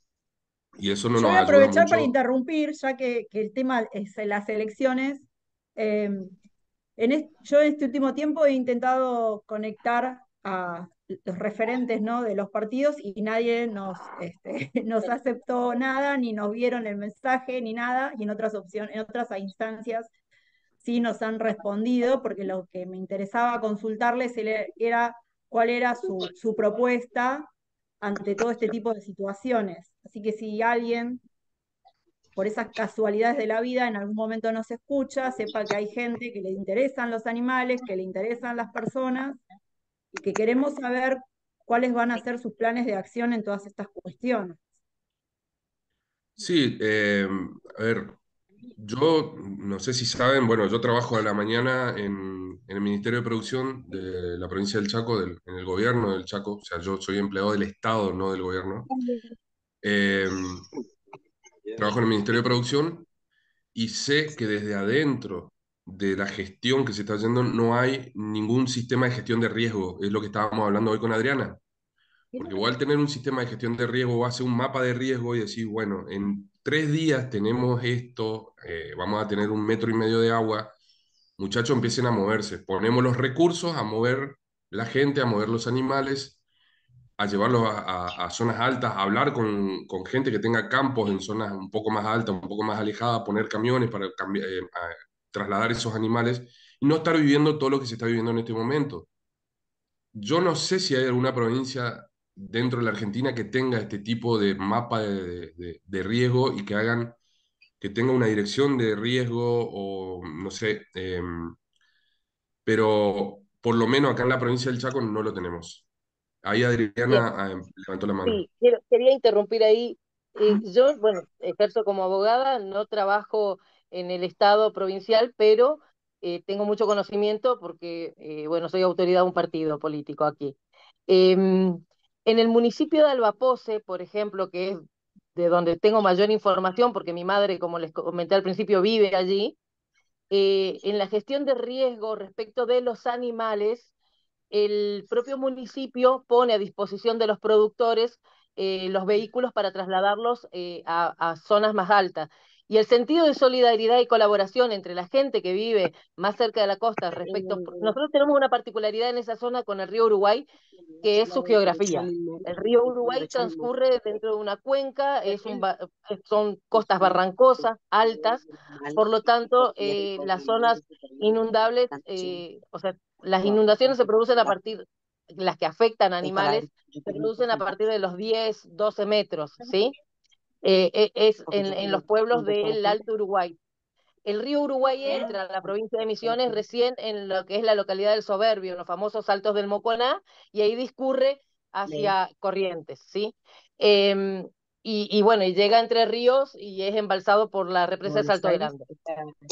[SPEAKER 4] Y eso no Yo voy a aprovechar para
[SPEAKER 1] interrumpir, ya que, el tema es eh, las elecciones. Em, en yo en este último tiempo he intentado conectar a los referentes ¿no? de los partidos y nadie nos, este, [LAUGHS] nos aceptó nada, ni nos vieron el mensaje, ni nada, y en otras opciones, en otras instancias sí nos han respondido, porque lo que me interesaba consultarles era cuál era su, su propuesta ante todo este tipo de situaciones. Así que si alguien, por esas casualidades de la vida, en algún momento nos escucha, sepa que hay gente que le interesan los animales, que le interesan las personas y que queremos saber cuáles van a ser sus planes de acción en todas estas cuestiones.
[SPEAKER 4] Sí, eh, a ver, yo, no sé si saben, bueno, yo trabajo a la mañana en, el Ministerio de Producción de la provincia del Chaco, en el gobierno del Chaco, o sea, yo soy empleado del Estado, no del gobierno. Eh, trabajo en el Ministerio de Producción y sé que desde adentro de la gestión que se está haciendo no hay ningún sistema de gestión de riesgo, es lo que estábamos hablando hoy con Adriana. Porque igual tener un sistema de gestión de riesgo, hacer un mapa de riesgo y decir, bueno, en tres días tenemos esto, eh, vamos a tener un metro y medio de agua, muchachos empiecen a moverse, ponemos los recursos a mover la gente, a mover los animales, a llevarlos a, zonas altas, a hablar con, gente que tenga campos en zonas un poco más altas, un poco más alejadas, poner camiones para eh, trasladar esos animales y no estar viviendo todo lo que se está viviendo en este momento. Yo no sé si hay alguna provincia dentro de la Argentina que tenga este tipo de mapa de, riesgo y que hagan, que tenga una dirección de riesgo o no sé, em, pero por lo menos acá en la provincia del Chaco no lo tenemos. Ahí Adriana ah, em, levantó la mano.
[SPEAKER 3] Sí, quería interrumpir ahí. Eh, yo, bueno, ejerzo como abogada, no trabajo en el Estado provincial, pero eh, tengo mucho conocimiento porque, eh, bueno, soy autoridad de un partido político aquí. Eh, en el municipio de Albapose, por ejemplo, que es de donde tengo mayor información, porque mi madre, como les comenté al principio, vive allí, eh, en la gestión de riesgo respecto de los animales, el propio municipio pone a disposición de los productores eh, los vehículos para trasladarlos eh, a, zonas más altas. Y el sentido de solidaridad y colaboración entre la gente que vive más cerca de la costa [LAUGHS] respecto... Nosotros tenemos una particularidad en esa zona con el río Uruguay, que es su geografía. El río Uruguay transcurre dentro de una cuenca, es eh, son costas barrancosas, altas, por lo tanto, eh, las zonas inundables, eh, o sea, las inundaciones se producen a partir las que afectan animales se producen a partir de los 10, 12 metros, ¿sí? Eh, eh, es en, los pueblos del Alto Uruguay. El río Uruguay ah, entra a la provincia de Misiones recién en lo que es la localidad del Soberbio, en los famosos saltos del Moconá, y ahí discurre hacia Corrientes, ¿sí? Em, y, bueno, y llega Entre Ríos y es embalsado por la represa de Salto Grande.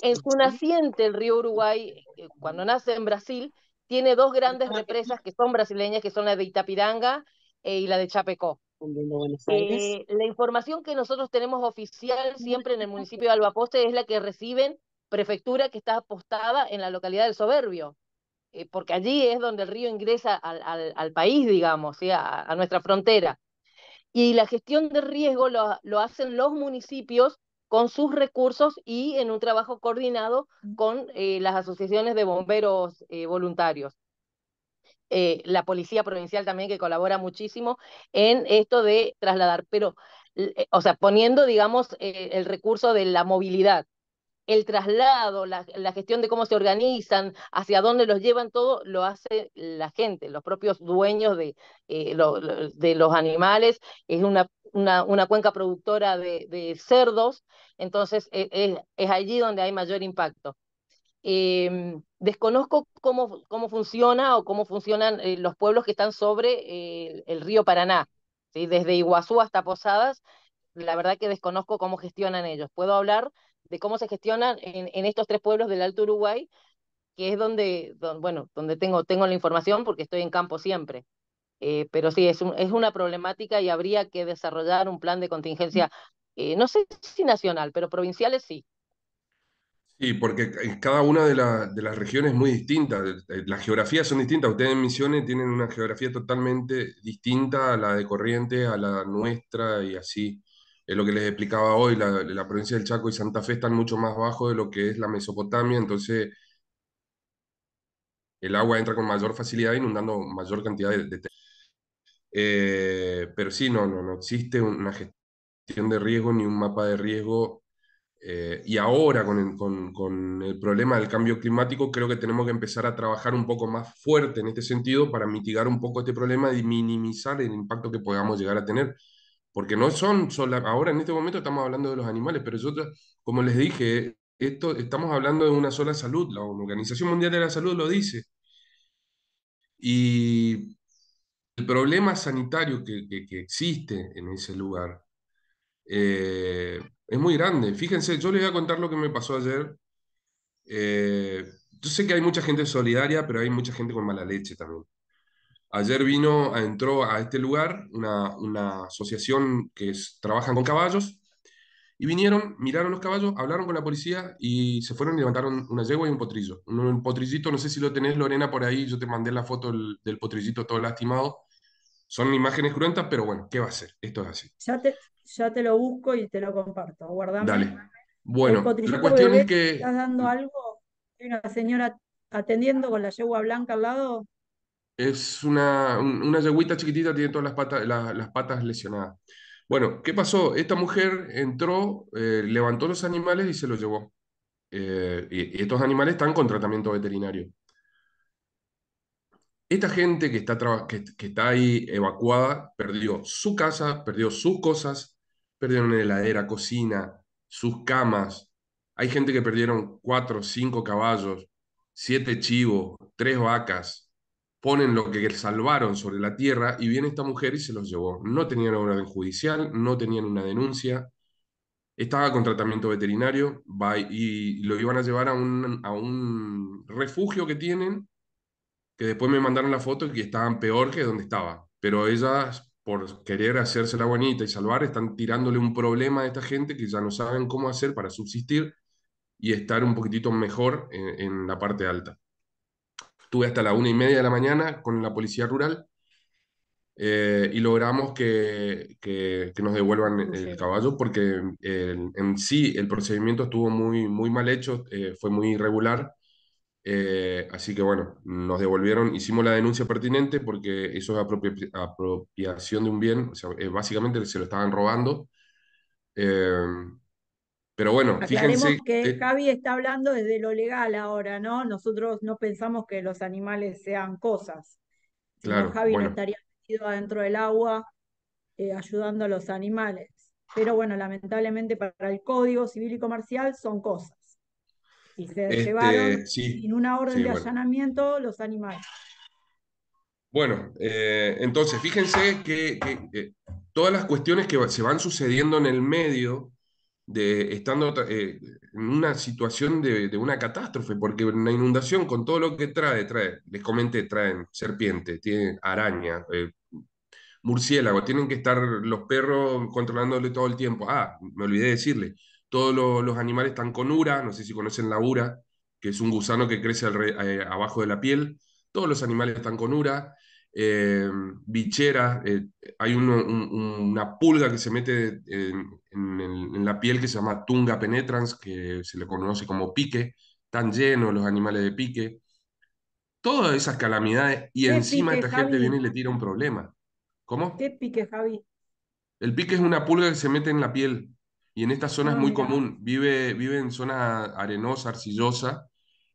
[SPEAKER 3] En su naciente, el río Uruguay, eh, cuando nace en Brasil, tiene dos grandes represas que son brasileñas, que son la de Itapiranga y la de Chapecó. Eh, la información que nosotros tenemos oficial siempre en el municipio de Albaposte es la que reciben prefectura que está apostada en la localidad del Soberbio, eh, porque allí es donde el río ingresa al, país, digamos, a, nuestra frontera. Y la gestión de riesgo lo, hacen los municipios con sus recursos y en un trabajo coordinado mm. con eh, las asociaciones de bomberos voluntarios. Eh, la policía provincial también que colabora muchísimo en esto de trasladar, pero, eh, o sea, poniendo, digamos, eh, el recurso de la movilidad, el traslado, la, gestión de cómo se organizan, hacia dónde los llevan, todo lo hace la gente, los propios dueños de, de los animales. Es una, una, cuenca productora de, cerdos, entonces es, es, allí donde hay mayor impacto. Em, desconozco cómo, cómo funciona o cómo funcionan eh, los pueblos que están sobre el, río Paraná, desde Iguazú hasta Posadas, la verdad que desconozco cómo gestionan ellos. Puedo hablar de cómo se gestionan en, estos tres pueblos del Alto Uruguay, que es donde, bueno, donde tengo, tengo la información porque estoy en campo siempre. Eh, pero sí, es, un, es una problemática y habría que desarrollar un plan de contingencia, eh, no sé si nacional, pero provinciales sí.
[SPEAKER 4] Sí, porque cada una de, las regiones es muy distinta, las geografías son distintas, ustedes en Misiones tienen una geografía totalmente distinta a la de Corrientes, a la nuestra y así. Es lo que les explicaba hoy, la, provincia del Chaco y Santa Fe están mucho más bajo de lo que es la Mesopotamia, entonces el agua entra con mayor facilidad inundando mayor cantidad de... Eh, pero sí, no, no, no existe una gestión de riesgo ni un mapa de riesgo eh, y ahora con, con, con el, problema del cambio climático, creo que tenemos que empezar a trabajar un poco más fuerte en este sentido para mitigar un poco este problema y minimizar el impacto que podamos llegar a tener. Porque no son solo, ahora en este momento estamos hablando de los animales, pero nosotros, como les dije, esto, estamos hablando de una sola salud, la Organización Mundial de la Salud lo dice. Y el problema sanitario que, que existe en ese lugar eh, es muy grande. Fíjense, yo les voy a contar lo que me pasó ayer. Eh, yo sé que hay mucha gente solidaria, pero hay mucha gente con mala leche también. Ayer vino, entró a este lugar una, asociación que trabaja trabajan con caballos y vinieron, miraron los caballos, hablaron con la policía y se fueron y levantaron una yegua y un potrillo. Un, un potrillito, no sé si lo tenés Lorena por ahí, yo te mandé la foto del, del potrillito todo lastimado. Son imágenes cruentas, pero bueno, ¿qué va a hacer? Esto es así.
[SPEAKER 1] Ya te, ya te lo busco y te lo comparto. guardamos Dale.
[SPEAKER 4] Bueno, la cuestión es que. ¿Estás
[SPEAKER 1] dando mm. algo? Hay una señora atendiendo con la yegua blanca al lado.
[SPEAKER 4] Es una, una yeguita chiquitita, tiene todas las patas, las patas lesionadas. Bueno, ¿qué pasó? Esta mujer entró, eh, levantó los animales y se los llevó. Eh, y, estos animales están con tratamiento veterinario esta gente que está, ahí evacuada perdió su casa, perdió sus cosas, perdieron heladera, cocina, sus camas. Hay gente que perdieron cuatro, cinco caballos, siete chivos, tres vacas. Ponen lo que salvaron sobre la tierra y viene esta mujer y se los llevó. No tenían orden judicial, no tenían una denuncia, estaba con tratamiento veterinario y lo iban a llevar a un refugio que tienen que después me mandaron la foto y que estaban peor que donde estaba. Pero ellas, por querer hacerse la bonita y salvar, están tirándole un problema a esta gente que ya no saben cómo hacer para subsistir y estar un poquitito mejor en, la parte alta. Estuve hasta la una y media de la mañana con la policía rural eh, y logramos que, que, nos devuelvan el caballo porque eh, en sí el procedimiento estuvo muy, muy mal hecho, eh, fue muy irregular eh, así que bueno, nos devolvieron, hicimos la denuncia pertinente porque eso es apropiación de un bien, o sea, eh, básicamente se lo estaban robando. Eh, pero bueno, Aclaremos fíjense. que
[SPEAKER 1] Javi está hablando desde lo legal ahora, ¿no? Nosotros no pensamos que los animales sean cosas.
[SPEAKER 4] Claro. Javi no estaría
[SPEAKER 1] metido adentro del agua ayudando a los animales. Pero bueno, lamentablemente para el Código Civil y Comercial son cosas. Y se llevaron este,
[SPEAKER 4] sin una orden de
[SPEAKER 1] allanamiento los animales.
[SPEAKER 4] Bueno, eh, entonces fíjense que, todas las cuestiones que se van sucediendo en el medio, de estando eh, en una situación de, una catástrofe, porque una inundación con todo lo que trae, trae, les comenté, traen serpientes, tienen araña, eh, murciélagos, tienen que estar los perros controlándole todo el tiempo. Ah, me olvidé de decirle, todos los, animales están con ura, no sé si conocen la ura, que es un gusano que crece eh, abajo de la piel. Todos los animales están con ura. Eh, bicheras, eh, hay una pulga que se mete en, la piel que se llama tunga penetrans, que se le conoce como pique, tan llenos los animales de pique. Todas esas calamidades y encima esta gente viene y le tira un problema. ¿Cómo? ¿Qué pique, Javi? El pique es una pulga que se mete en la piel. Y en esta zona es ah, muy común, vive, vive en zona arenosa, arcillosa,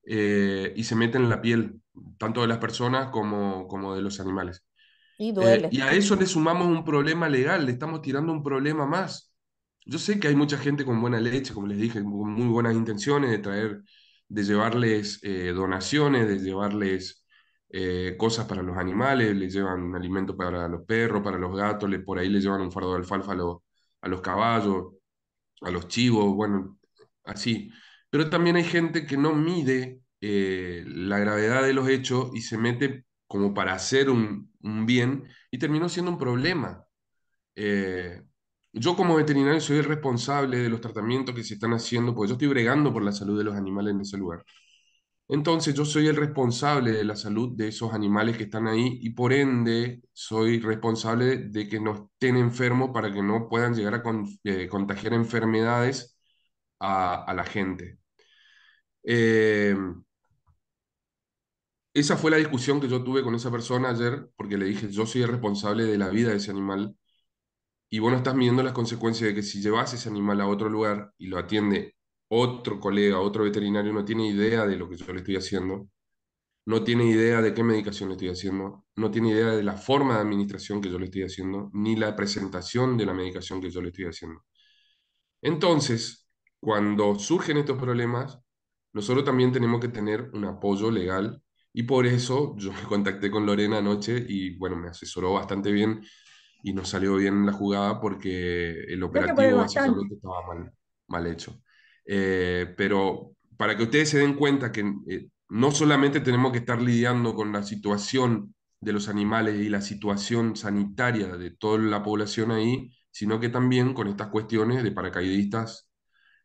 [SPEAKER 4] eh, y se mete en la piel, tanto de las personas como, como de los animales.
[SPEAKER 5] Y eh, duele. y a eso
[SPEAKER 4] le sumamos un problema legal, le estamos tirando un problema más. Yo sé que hay mucha gente con buena leche, como les dije, con muy buenas intenciones de traer, de llevarles eh, donaciones, de llevarles cosas para los animales, les llevan alimento para los perros, para los gatos, por ahí les llevan un fardo de alfalfa a, a los caballos a los chivos, bueno, así. Pero también hay gente que no mide eh, la gravedad de los hechos y se mete como para hacer un, bien y terminó siendo un problema. Eh, yo como veterinario soy el responsable de los tratamientos que se están haciendo, porque yo estoy bregando por la salud de los animales en ese lugar. Entonces yo soy el responsable de la salud de esos animales que están ahí y por ende soy responsable de que no estén enfermos para que no puedan llegar a eh, contagiar enfermedades a, la gente. Eh, esa fue la discusión que yo tuve con esa persona ayer porque le dije yo soy el responsable de la vida de ese animal y vos no estás midiendo las consecuencias de que si llevas ese animal a otro lugar y lo atiende otro colega, otro veterinario no tiene idea de lo que yo le estoy haciendo, no tiene idea de qué medicación le estoy haciendo, no tiene idea de la forma de administración que yo le estoy haciendo, ni la presentación de la medicación que yo le estoy haciendo. Entonces, cuando surgen estos problemas, nosotros también tenemos que tener un apoyo legal y por eso yo me contacté con Lorena anoche y bueno, me asesoró bastante bien y nos salió bien la jugada porque el operativo estaba mal hecho. Eh, pero para que ustedes se den cuenta que eh, no solamente tenemos que estar lidiando con la situación de los animales y la situación sanitaria de toda la población ahí, sino que también con estas cuestiones de paracaidistas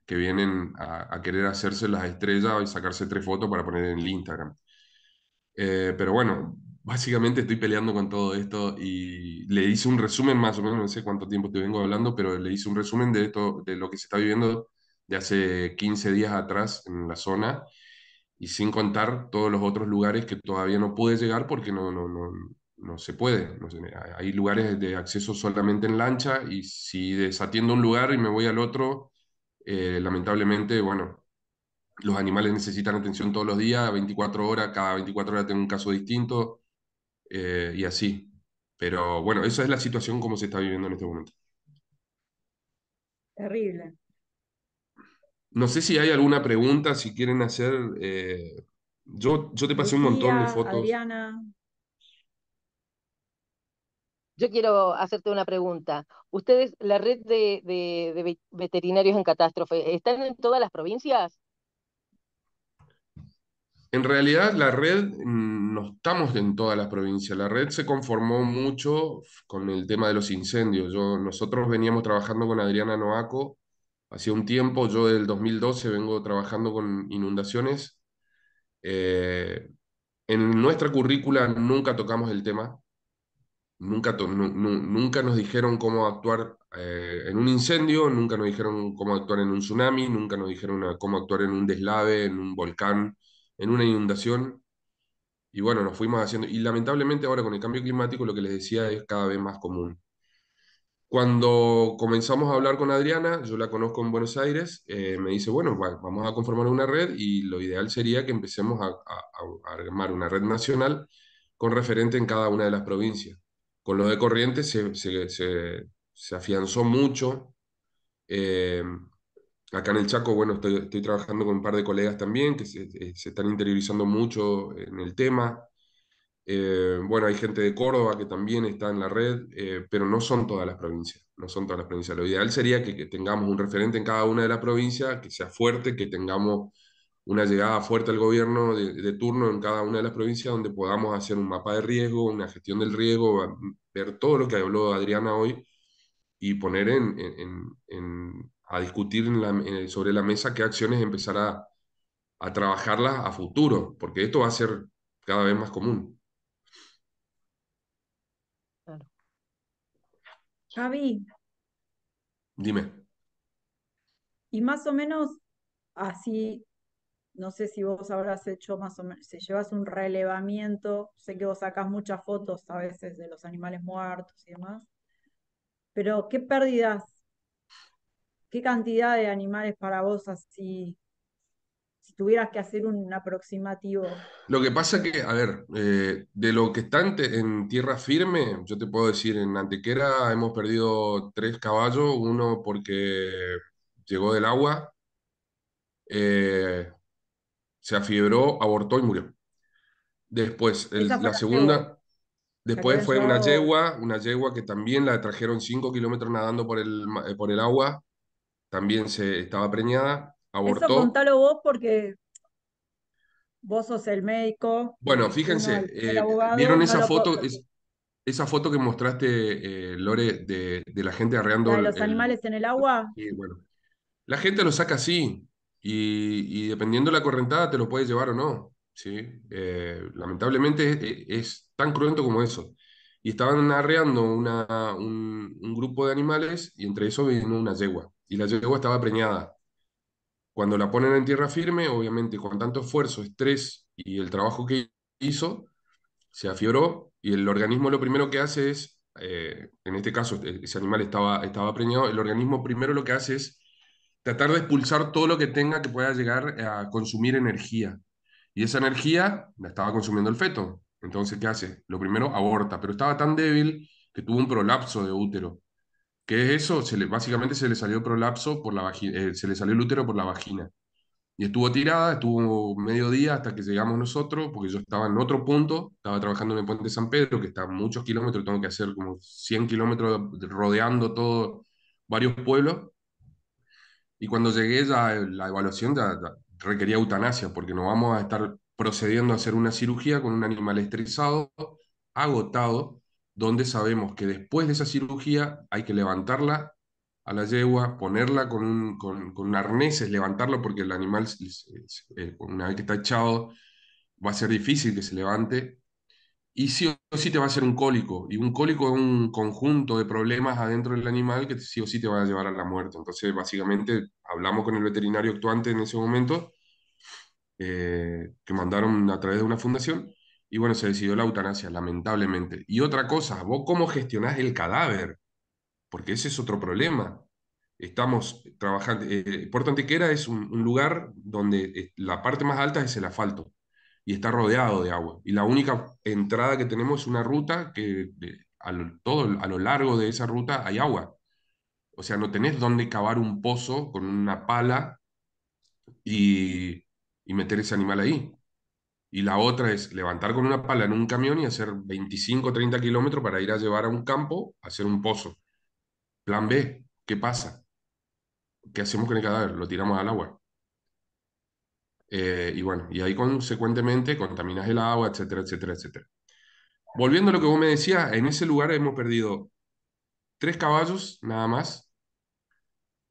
[SPEAKER 4] que vienen a, querer hacerse las estrellas y sacarse tres fotos para poner en el Instagram. Eh, pero bueno, básicamente estoy peleando con todo esto y le hice un resumen más o menos, no sé cuánto tiempo te vengo hablando, pero le hice un resumen de esto, de lo que se está viviendo de hace 15 días atrás en la zona y sin contar todos los otros lugares que todavía no pude llegar porque no, no, no, no se puede. hay lugares de acceso solamente en lancha y si desatiendo un lugar y me voy al otro, eh, lamentablemente, bueno, los animales necesitan atención todos los días, 24 horas, cada 24 horas tengo un caso distinto eh, y así. Pero bueno, esa es la situación como se está viviendo en este momento. Terrible. No sé si hay alguna pregunta, si quieren hacer. Eh, yo, yo te pasé un montón de fotos.
[SPEAKER 3] Adriana. Yo quiero hacerte una pregunta. Ustedes, la red de, veterinarios en catástrofe, ¿están en todas las provincias?
[SPEAKER 4] En realidad la red mm, no estamos en todas las provincias. La red se conformó mucho con el tema de los incendios. Yo, nosotros veníamos trabajando con Adriana Noaco Hace un tiempo, yo del 2012 vengo trabajando con inundaciones. Eh, en nuestra currícula nunca tocamos el tema, nunca, nunca nos dijeron cómo actuar eh, en un incendio, nunca nos dijeron cómo actuar en un tsunami, nunca nos dijeron cómo actuar en un deslave, en un volcán, en una inundación. Y bueno, nos fuimos haciendo. Y lamentablemente ahora con el cambio climático lo que les decía es cada vez más común. Cuando comenzamos a hablar con Adriana, yo la conozco en Buenos Aires, eh, me dice, bueno, vamos a conformar una red y lo ideal sería que empecemos a, armar una red nacional con referente en cada una de las provincias. Con lo de Corrientes se, afianzó mucho. Em, acá en el Chaco, bueno, estoy, estoy, trabajando con un par de colegas también que se, eh, están interiorizando mucho en el tema. Eh, bueno, hay gente de Córdoba que también está en la red, eh, pero no son todas las provincias, no son todas las provincias. Lo ideal sería que, tengamos un referente en cada una de las provincias, que sea fuerte, que tengamos una llegada fuerte al gobierno de, turno en cada una de las provincias, donde podamos hacer un mapa de riesgo, una gestión del riesgo, ver todo lo que habló Adriana hoy y poner a discutir sobre la mesa qué acciones empezar a, a trabajarlas a futuro, porque esto va a ser cada vez más común. Javi, Dime.
[SPEAKER 1] y más o menos así, no sé si vos habrás hecho más o menos, si llevas un relevamiento, sé que vos sacás muchas fotos a veces de los animales muertos y demás, pero ¿qué pérdidas, qué cantidad de animales para vos así si tuvieras que hacer un aproximativo.
[SPEAKER 4] Lo que pasa que, a ver, eh, de lo que está en, tierra firme, yo te puedo decir, en Antequera hemos perdido tres caballos, uno porque llegó del agua, eh, se afiebró, abortó y murió. Después, la, segunda... Después fue una yegua, una yegua que también la trajeron cinco kilómetros nadando por el, eh, por el agua, también se estaba preñada. Eso contalo
[SPEAKER 1] vos porque vos sos el médico. Bueno, fíjense, eh, vieron esa foto,
[SPEAKER 4] esa foto que mostraste, eh, Lore, de, la gente arreando. ¿De los animales
[SPEAKER 1] en el agua? Sí,
[SPEAKER 4] bueno. La gente lo saca así y, dependiendo de la correntada te lo puedes llevar o no. ¿sí? Eh, lamentablemente es, tan cruento como eso. Y estaban arreando un, grupo de animales y entre eso vino una yegua. Y la yegua estaba preñada. Cuando la ponen en tierra firme, obviamente con tanto esfuerzo, estrés y el trabajo que hizo, se afioró y el organismo lo primero que hace es, eh, en este caso e-, ese animal estaba, estaba preñado, el organismo primero lo que hace es tratar de expulsar todo lo que tenga que pueda llegar a consumir energía. Y esa energía la estaba consumiendo el feto. Entonces, ¿qué hace? Lo primero, aborta, pero estaba tan débil que tuvo un prolapso de útero. ¿Qué es eso? Se le, básicamente se le salió prolapso por la eh, se le salió el útero por la vagina. Y estuvo tirada, estuvo medio día hasta que llegamos nosotros, porque yo estaba en otro punto, estaba trabajando en el puente San Pedro, que está a muchos kilómetros, tengo que hacer como 100 kilómetros rodeando todo, varios pueblos. Y cuando llegué ya eh, la evaluación requería eutanasia, porque no vamos a estar procediendo a hacer una cirugía con un animal estresado, agotado, donde sabemos que después de esa cirugía hay que levantarla a la yegua, ponerla con con, arneses, levantarlo porque el animal, eh, una vez que está echado, va a ser difícil que se levante. Y sí o sí te va a hacer un cólico. Y un cólico es un conjunto de problemas adentro del animal que sí o sí te va a llevar a la muerte. Entonces, básicamente, hablamos con el veterinario actuante en ese momento, eh, que mandaron a través de una fundación, y bueno, se decidió la eutanasia, lamentablemente. Y otra cosa, vos cómo gestionás el cadáver, porque ese es otro problema. Estamos trabajando, eh, Puerto Antequera es un, lugar donde eh, la parte más alta es el asfalto y está rodeado de agua. Y la única entrada que tenemos es una ruta que eh, a, lo, todo, a lo largo de esa ruta hay agua. O sea, no tenés dónde cavar un pozo con una pala y, y meter ese animal ahí y la otra es levantar con una pala en un camión y hacer 25 o 30 kilómetros para ir a llevar a un campo a hacer un pozo. Plan B, ¿qué pasa? ¿Qué hacemos con el cadáver? Lo tiramos al agua. Eh, y bueno, y ahí consecuentemente contaminas el agua, etcétera, etcétera, etcétera. Volviendo a lo que vos me decías, en ese lugar hemos perdido tres caballos nada más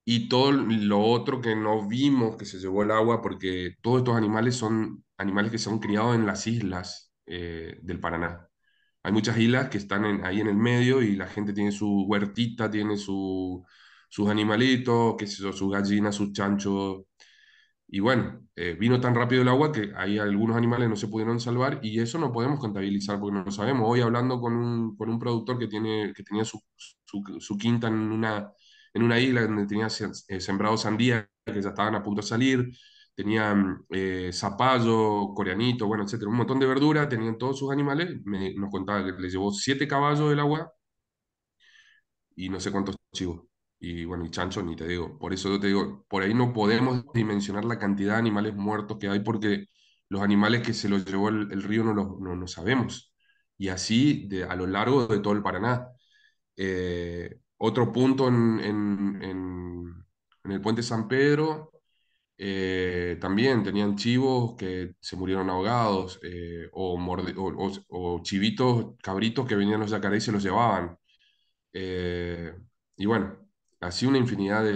[SPEAKER 4] y todo lo otro que no vimos que se llevó el agua, porque todos estos animales son animales que se han criado en las islas eh, del Paraná. Hay muchas islas que están ahí en el medio y la gente tiene su huertita, tiene su, sus animalitos, que sus gallinas, sus chanchos. Y bueno, eh, vino tan rápido el agua que ahí algunos animales no se pudieron salvar y eso no podemos contabilizar porque no lo sabemos. Hoy hablando con un, productor que, tiene, que tenía su quinta en una en una isla donde tenía eh, sembrado sandía que ya estaban a punto de salir, tenían eh, zapallo, coreanito, bueno, etcétera, un montón de verdura, tenían todos sus animales. Me, nos contaba que le llevó siete caballos del agua y no sé cuántos chivos. Y bueno, y chancho, ni te digo. Por eso yo te digo, por ahí no podemos dimensionar la cantidad de animales muertos que hay porque los animales que se los llevó el, río no los no, sabemos. Y así de, a lo largo de todo el Paraná. Eh, otro punto en, en, en, el puente San Pedro, eh, también tenían chivos que se murieron ahogados eh, o, o, o, chivitos, cabritos que venían los yacarés y se los llevaban. Eh, y bueno, así una infinidad de,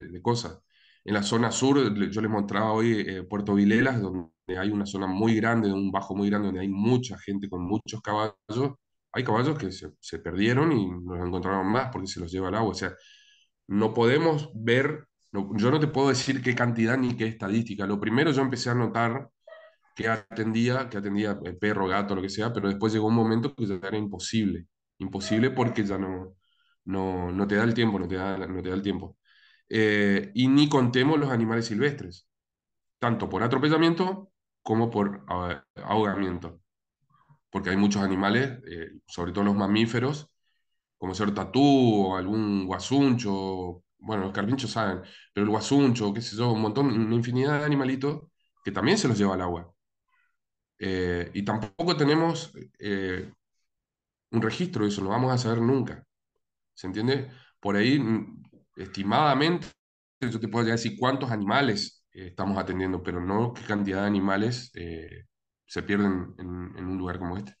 [SPEAKER 4] de, cosas. En la zona sur, yo les mostraba hoy Puerto Vilelas, donde hay una zona muy grande, un bajo muy grande, donde hay mucha gente con muchos caballos hay caballos que se, perdieron y no los encontraron más porque se los lleva al agua. O sea, no podemos ver, yo no te puedo decir qué cantidad ni qué estadística. Lo primero yo empecé a notar que atendía, que atendía eh, perro, gato, lo que sea, pero después llegó un momento que ya era imposible. Imposible porque ya no, no, no te da el tiempo, no te da, no te da el tiempo. Eh, y ni contemos los animales silvestres, tanto por atropellamiento como por eh, ahogamiento porque hay muchos animales, eh, sobre todo los mamíferos, como ser tatú o algún guasuncho, bueno, los carpinchos saben, pero el guasuncho, qué sé yo, un montón, una infinidad de animalitos que también se los lleva al agua. Eh, y tampoco tenemos eh, un registro de eso, no vamos a saber nunca. ¿Se entiende? Por ahí, mm, estimadamente, yo te puedo decir cuántos animales estamos atendiendo, pero no qué cantidad de animales se pierden en, un lugar como este.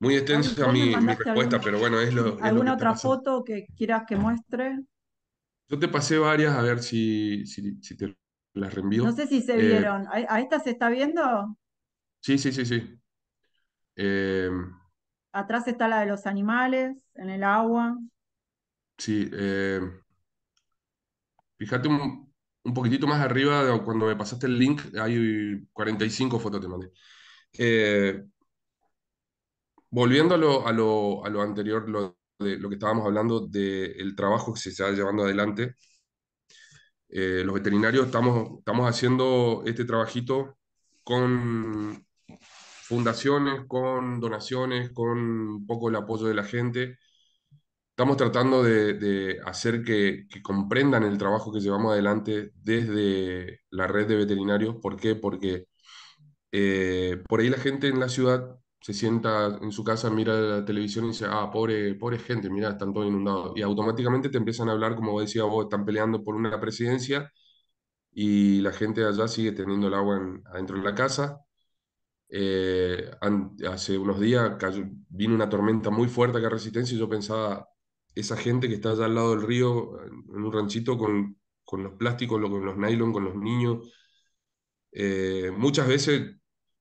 [SPEAKER 4] Muy extensa mi, respuesta, pero bueno, es lo. ¿Alguna otra
[SPEAKER 1] foto que quieras que muestre?
[SPEAKER 4] Yo te pasé varias, a ver si, si, te las reenvío. No sé si se eh, vieron.
[SPEAKER 1] ¿A, esta se está viendo?
[SPEAKER 4] Sí, sí, sí, sí. Eh,
[SPEAKER 1] Atrás está la de los animales, en el agua.
[SPEAKER 4] Sí. Eh, fíjate un, un poquitito más arriba, cuando me pasaste el link, hay 45 fotos te mandé. Eh, volviendo a lo, a lo, anterior, lo, de, lo que estábamos hablando del trabajo que se está llevando adelante, eh, los veterinarios estamos, estamos haciendo este trabajito con fundaciones, con donaciones, con un poco el apoyo de la gente. Estamos tratando de, hacer que, comprendan el trabajo que llevamos adelante desde la red de veterinarios. ¿Por qué? Porque eh, por ahí la gente en la ciudad se sienta en su casa, mira la televisión y dice, ah, pobre, pobre gente, mira, están todos inundados. Y automáticamente te empiezan a hablar, como decía vos, están peleando por una presidencia y la gente allá sigue teniendo el agua adentro de la casa. Eh, hace unos días vino una tormenta muy fuerte acá la Resistencia y yo pensaba, esa gente que está allá al lado del río, en un ranchito con, con los plásticos, con los nylon, con los niños. Eh, muchas veces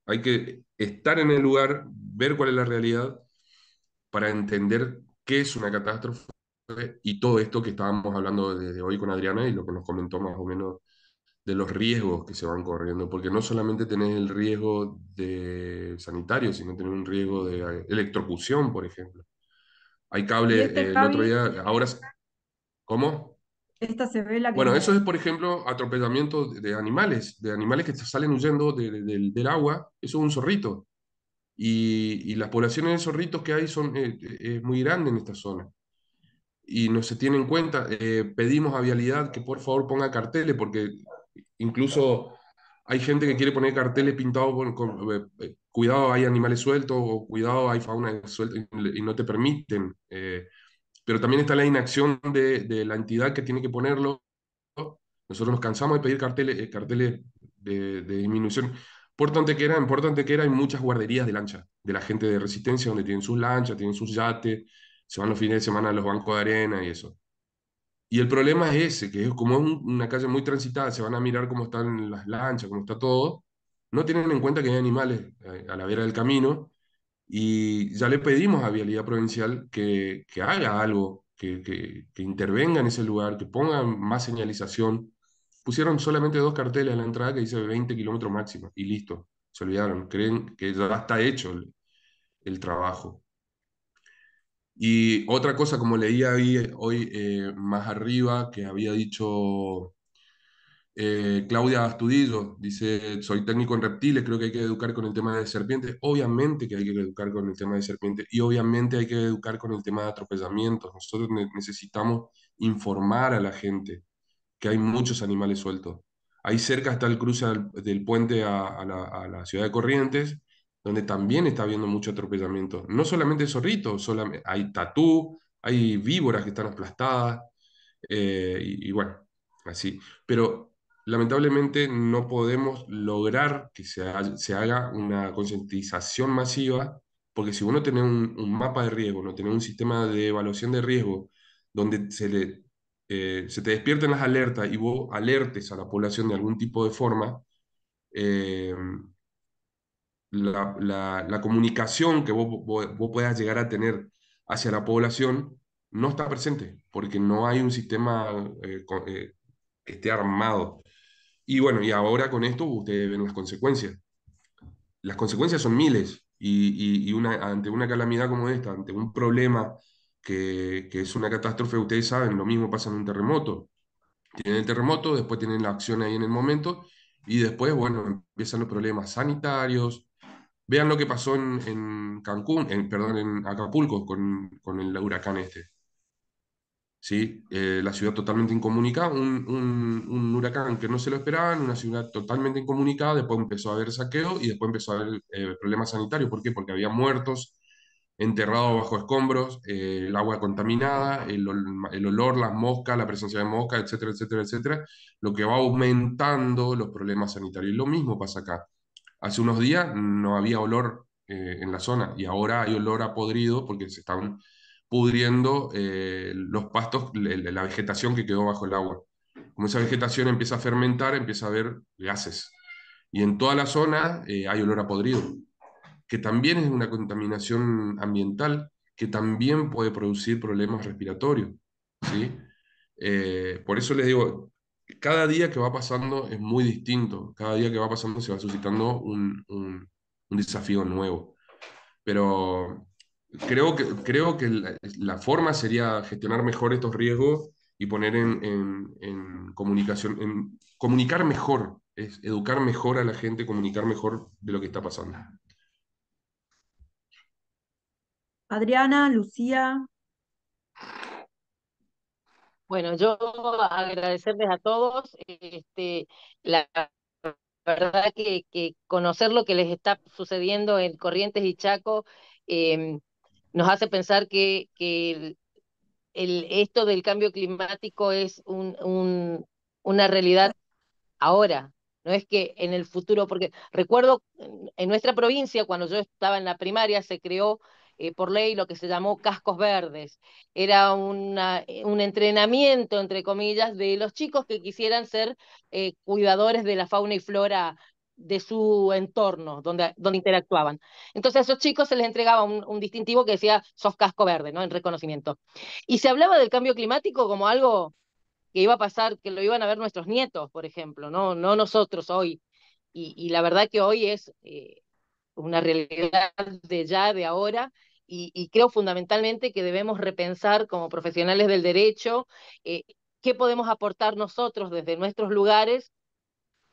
[SPEAKER 4] hay que estar en el lugar, ver cuál es la realidad, para entender qué es una catástrofe y todo esto que estábamos hablando desde hoy con Adriana y lo que nos comentó más o menos de los riesgos que se van corriendo, porque no solamente tenés el riesgo de sanitario, sino tener un riesgo de electrocución, por ejemplo. Hay cable este eh, el otro día, ahora... ¿Cómo?
[SPEAKER 1] Esta se ve la bueno, eso
[SPEAKER 4] es, por ejemplo, atropellamiento de animales, de animales que salen huyendo del, agua. Eso es un zorrito. Y, las poblaciones de zorritos que hay son eh, eh, muy grandes en esta zona. Y no se tiene en cuenta. pedimos a Vialidad que por favor ponga carteles, porque incluso hay gente que quiere poner carteles pintados con, eh, eh, cuidado, hay animales sueltos o cuidado, hay fauna suelta y, no te permiten. Eh, pero también está la inacción de, la entidad que tiene que ponerlo. Nosotros nos cansamos de pedir carteles, carteles de, de disminución. Importante que era, importante que hay muchas guarderías de lancha, de la gente de resistencia donde tienen sus lanchas, tienen sus yates, se van los fines de semana a los bancos de arena y eso. Y el problema es ese, que es como una calle muy transitada, se van a mirar cómo están las lanchas, cómo está todo, no tienen en cuenta que hay animales eh, a, la vera del camino y ya le pedimos a Vialidad Provincial que, haga algo, que, intervenga en ese lugar, que ponga más señalización. Pusieron solamente dos carteles a la entrada que dice 20 kilómetros máximo y listo, se olvidaron, creen que ya está hecho el trabajo. Y otra cosa, como leía eh, hoy, eh, más arriba, que había dicho eh, Claudia Astudillo, dice, soy técnico en reptiles, creo que hay que educar con el tema de serpientes. Obviamente que hay que educar con el tema de serpientes y obviamente hay que educar con el tema de atropellamientos. Nosotros necesitamos informar a la gente que hay muchos animales sueltos. Ahí cerca está el cruce del puente a, la, ciudad de Corrientes donde también está habiendo mucho atropellamiento. No solamente zorritos, solamente, hay tatú, hay víboras que están aplastadas, eh, y, bueno, así. Pero lamentablemente no podemos lograr que se, haga una concientización masiva, porque si uno tiene un, mapa de riesgo, no tiene un sistema de evaluación de riesgo, donde se, le, eh, se te despierten las alertas y vos alertes a la población de algún tipo de forma, eh, la, la, comunicación que vos, vos, puedas llegar a tener hacia la población no está presente, porque no hay un sistema eh, eh, que esté armado. Y bueno, y ahora con esto ustedes ven las consecuencias. Las consecuencias son miles, y, y, y una, ante una calamidad como esta, ante un problema que, que, es una catástrofe, ustedes saben, lo mismo pasa en un terremoto. Tienen el terremoto, después tienen la acción ahí en el momento, y después, bueno, empiezan los problemas sanitarios, Vean lo que pasó en, Cancún, perdón, en Acapulco con, el huracán este. ¿Sí? Eh, la ciudad totalmente incomunicada, un, huracán que no se lo esperaban, una ciudad totalmente incomunicada, después empezó a haber saqueo y después empezó a haber eh, problemas sanitarios. ¿Por qué? Porque había muertos enterrados bajo escombros, eh, el agua contaminada, el, el, olor, las moscas, la presencia de moscas, etcétera, etcétera, etcétera, lo que va aumentando los problemas sanitarios. Y lo mismo pasa acá. Hace unos días no había olor eh, en la zona y ahora hay olor a podrido porque se están pudriendo eh, los pastos, la, vegetación que quedó bajo el agua. Como esa vegetación empieza a fermentar, empieza a haber gases. Y en toda la zona eh, hay olor a podrido, que también es una contaminación ambiental que también puede producir problemas respiratorios. ¿sí? por eso les digo, cada día que va pasando es muy distinto, cada día que va pasando se va suscitando un, desafío nuevo. Pero creo que, creo que la, forma sería gestionar mejor estos riesgos y poner en, comunicación, comunicar mejor, educar mejor a la gente, comunicar mejor de lo que está pasando.
[SPEAKER 1] Adriana, Lucía, bueno, yo
[SPEAKER 3] agradecerles a todos. Este, la verdad que, conocer lo que les está sucediendo en Corrientes y Chaco em, nos hace pensar que, que el, esto del cambio climático es un, un, una realidad ahora, no es que en el futuro, porque recuerdo en nuestra provincia, cuando yo estaba en la primaria, se creó eh, por ley lo que se llamó cascos verdes. Era eh, un entrenamiento, entre comillas, de los chicos que quisieran ser eh, cuidadores de la fauna y flora de su entorno, donde, donde interactuaban. Entonces a esos chicos se les entregaba un, distintivo que decía sos casco verde, ¿no? En reconocimiento. Y se hablaba del cambio climático como algo que iba a pasar, que lo iban a ver nuestros nietos, por ejemplo, no, no nosotros hoy. Y, la verdad que hoy es una realidad de ya, de ahora, y, creo fundamentalmente que debemos repensar como profesionales del derecho eh, qué podemos aportar nosotros desde nuestros lugares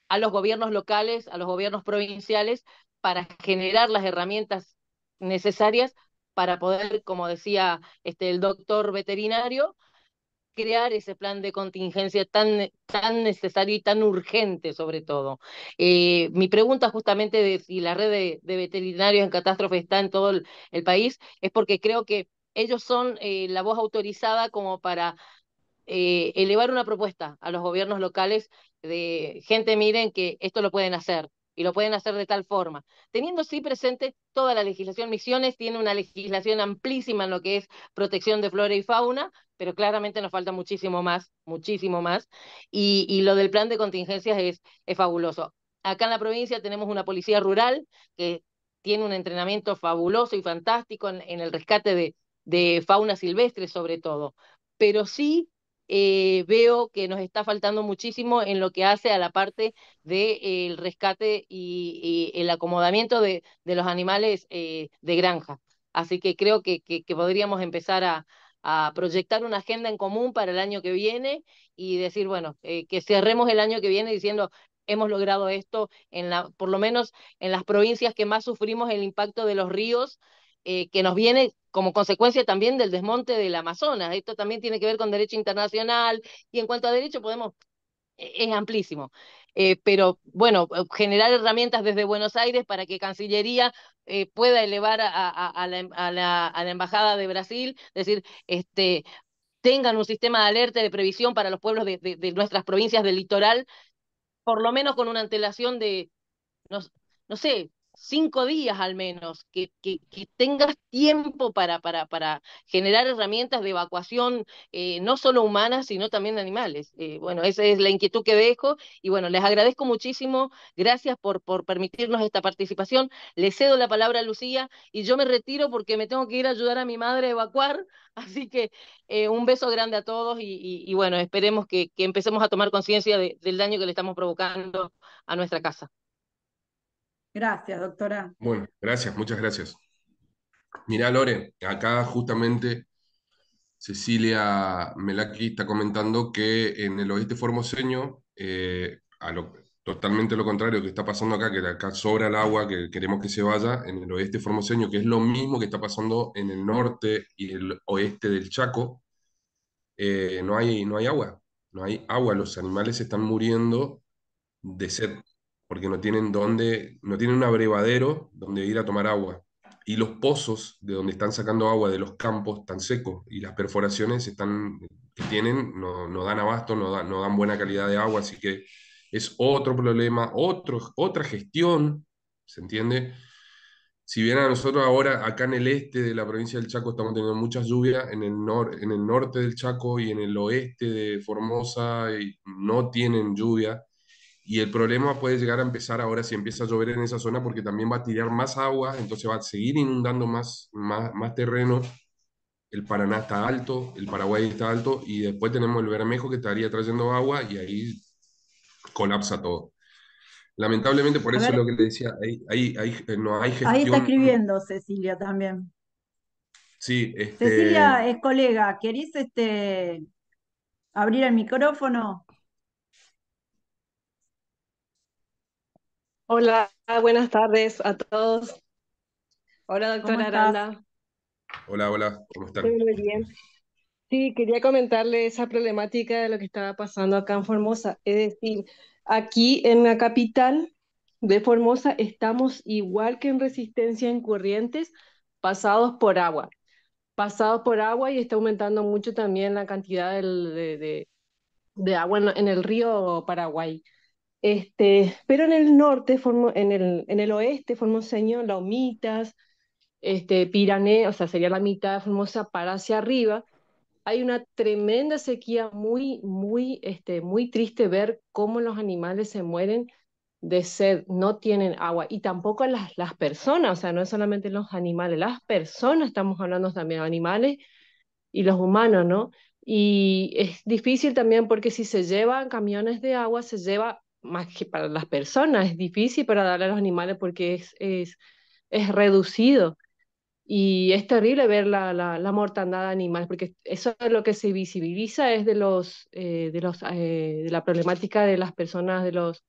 [SPEAKER 3] a los gobiernos locales, a los gobiernos provinciales, para generar las herramientas necesarias para poder, como decía este, el doctor veterinario, crear ese plan de contingencia tan, tan necesario y tan urgente sobre todo. Eh, mi pregunta justamente de si la red de, veterinarios en catástrofe está en todo el, país es porque creo que ellos son eh, la voz autorizada como para eh, elevar una propuesta a los gobiernos locales de gente, miren que esto lo pueden hacer, y lo pueden hacer de tal forma. Teniendo sí presente toda la legislación, Misiones tiene una legislación amplísima en lo que es protección de flora y fauna, pero claramente nos falta muchísimo más, muchísimo más. Y, lo del plan de contingencias es, fabuloso. Acá en la provincia tenemos una policía rural que tiene un entrenamiento fabuloso y fantástico en, el rescate de, de fauna silvestre sobre todo, pero sí eh, veo que nos está faltando muchísimo en lo que hace a la parte del eh, rescate y, el acomodamiento de, los animales eh, de granja. Así que creo que, podríamos empezar a, proyectar una agenda en común para el año que viene y decir, bueno, que cerremos el año que viene diciendo hemos logrado esto en por lo menos en las provincias que más sufrimos el impacto de los ríos eh, que nos viene como consecuencia también del desmonte del Amazonas. Esto también tiene que ver con derecho internacional y en cuanto a derecho podemos, e-, es amplísimo. Eh, pero bueno, eh, generar herramientas desde Buenos Aires para que Cancillería pueda elevar em, a, la, Embajada de Brasil, decir, este, tengan un sistema de alerta de previsión para los pueblos de, nuestras provincias del litoral, por lo menos con una antelación de, no, no sé, cinco días al menos, que, tengas tiempo para, para, para, generar herramientas de evacuación, eh, no solo humanas, sino también de animales. Eh, bueno, esa es la inquietud que dejo y bueno, les agradezco muchísimo, gracias por, por permitirnos esta participación, le cedo la palabra a Lucía y yo me retiro porque me tengo que ir a ayudar a mi madre a evacuar, [LAUGHS] así que eh, un beso grande a todos y, bueno, esperemos que, empecemos a tomar conciencia del daño que le estamos provocando a nuestra casa.
[SPEAKER 1] Gracias, doctora.
[SPEAKER 4] Bueno, gracias, muchas gracias. Mirá, Lore, acá justamente Cecilia Melaki está comentando que en el oeste formoseño, eh, totalmente lo contrario que está pasando acá, que acá sobra el agua, que queremos que se vaya, en el oeste formoseño, que es lo mismo que está pasando en el norte y el oeste del Chaco, eh, no, hay, no hay agua, no hay agua, los animales están muriendo de sed porque no tienen no un abrevadero donde ir a tomar agua. Y los pozos de donde están sacando agua de los campos están secos y las perforaciones que tienen no, dan abasto, no, dan buena calidad de agua, así que es otro problema, otro, otra gestión, ¿se entiende? Si bien a nosotros ahora acá en el este de la provincia del Chaco estamos teniendo muchas lluvias, en el, en el norte del Chaco y en el oeste de Formosa y no tienen lluvia, y el problema puede llegar a empezar ahora si empieza a llover en esa zona porque también va a tirar más agua, entonces va a seguir inundando más, más, terreno. El Paraná está alto, el Paraguay está alto y después tenemos el Bermejo que estaría trayendo agua y ahí colapsa todo. Lamentablemente, por eso es lo que le decía, ahí, eh, no hay gestión. Ahí está
[SPEAKER 1] escribiendo Cecilia también.
[SPEAKER 4] Sí, este... Cecilia
[SPEAKER 1] es colega, ¿querés este, abrir el micrófono? Hola,
[SPEAKER 5] buenas tardes a todos. Hola, doctora Aranda.
[SPEAKER 4] Hola, hola, ¿cómo están? Muy
[SPEAKER 5] bien. Sí, quería comentarle esa problemática de lo que estaba pasando acá en Formosa. Es decir, aquí en la capital de Formosa estamos igual que en resistencia en corrientes, pasados por agua. Pasados por agua y está aumentando mucho también la cantidad de, agua en el río Paraguay. Este, pero en el norte, en el, en el oeste, formoseño, Laumitas, este, Pirané, o sea, sería la mitad de Formosa para hacia arriba, hay una tremenda sequía muy, muy, este, muy triste ver cómo los animales se mueren de sed, no tienen agua. Y tampoco las, las personas, o sea, no es solamente los animales, las personas, estamos hablando también de animales y los humanos, ¿no? Y es difícil también porque si se llevan camiones de agua, se lleva más que para las personas, es difícil para darle a los animales porque es, es, es reducido. Y es terrible ver la, la, la, mortandad animal, porque eso es lo que se visibiliza, es de, los, eh, de, los, eh, de la problemática de las personas, de los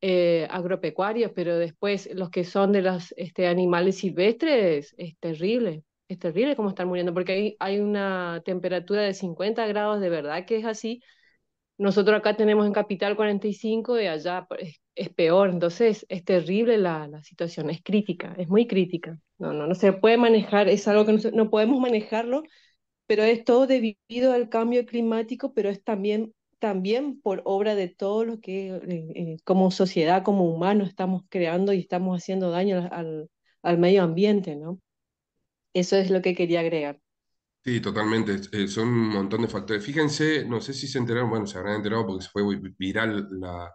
[SPEAKER 5] eh, agropecuarios, pero después los que son de los este, animales silvestres, es terrible, es terrible cómo están muriendo, porque hay, hay una temperatura de 50 grados, de verdad que es así, nosotros acá tenemos en Capital 45 y allá pues, es, peor, entonces es terrible la, situación, es crítica, es muy crítica. No, no, no se puede manejar, es algo que no, podemos manejarlo, pero es todo debido al cambio climático, pero es también también por obra de todo lo que eh, eh, como sociedad, como humanos estamos creando y estamos haciendo daño al, al, medio ambiente, ¿no? Eso es lo que quería agregar.
[SPEAKER 4] Sí, totalmente. Eh, son un montón de factores. Fíjense, no sé si se enteraron, bueno, se habrán enterado porque se fue viral la,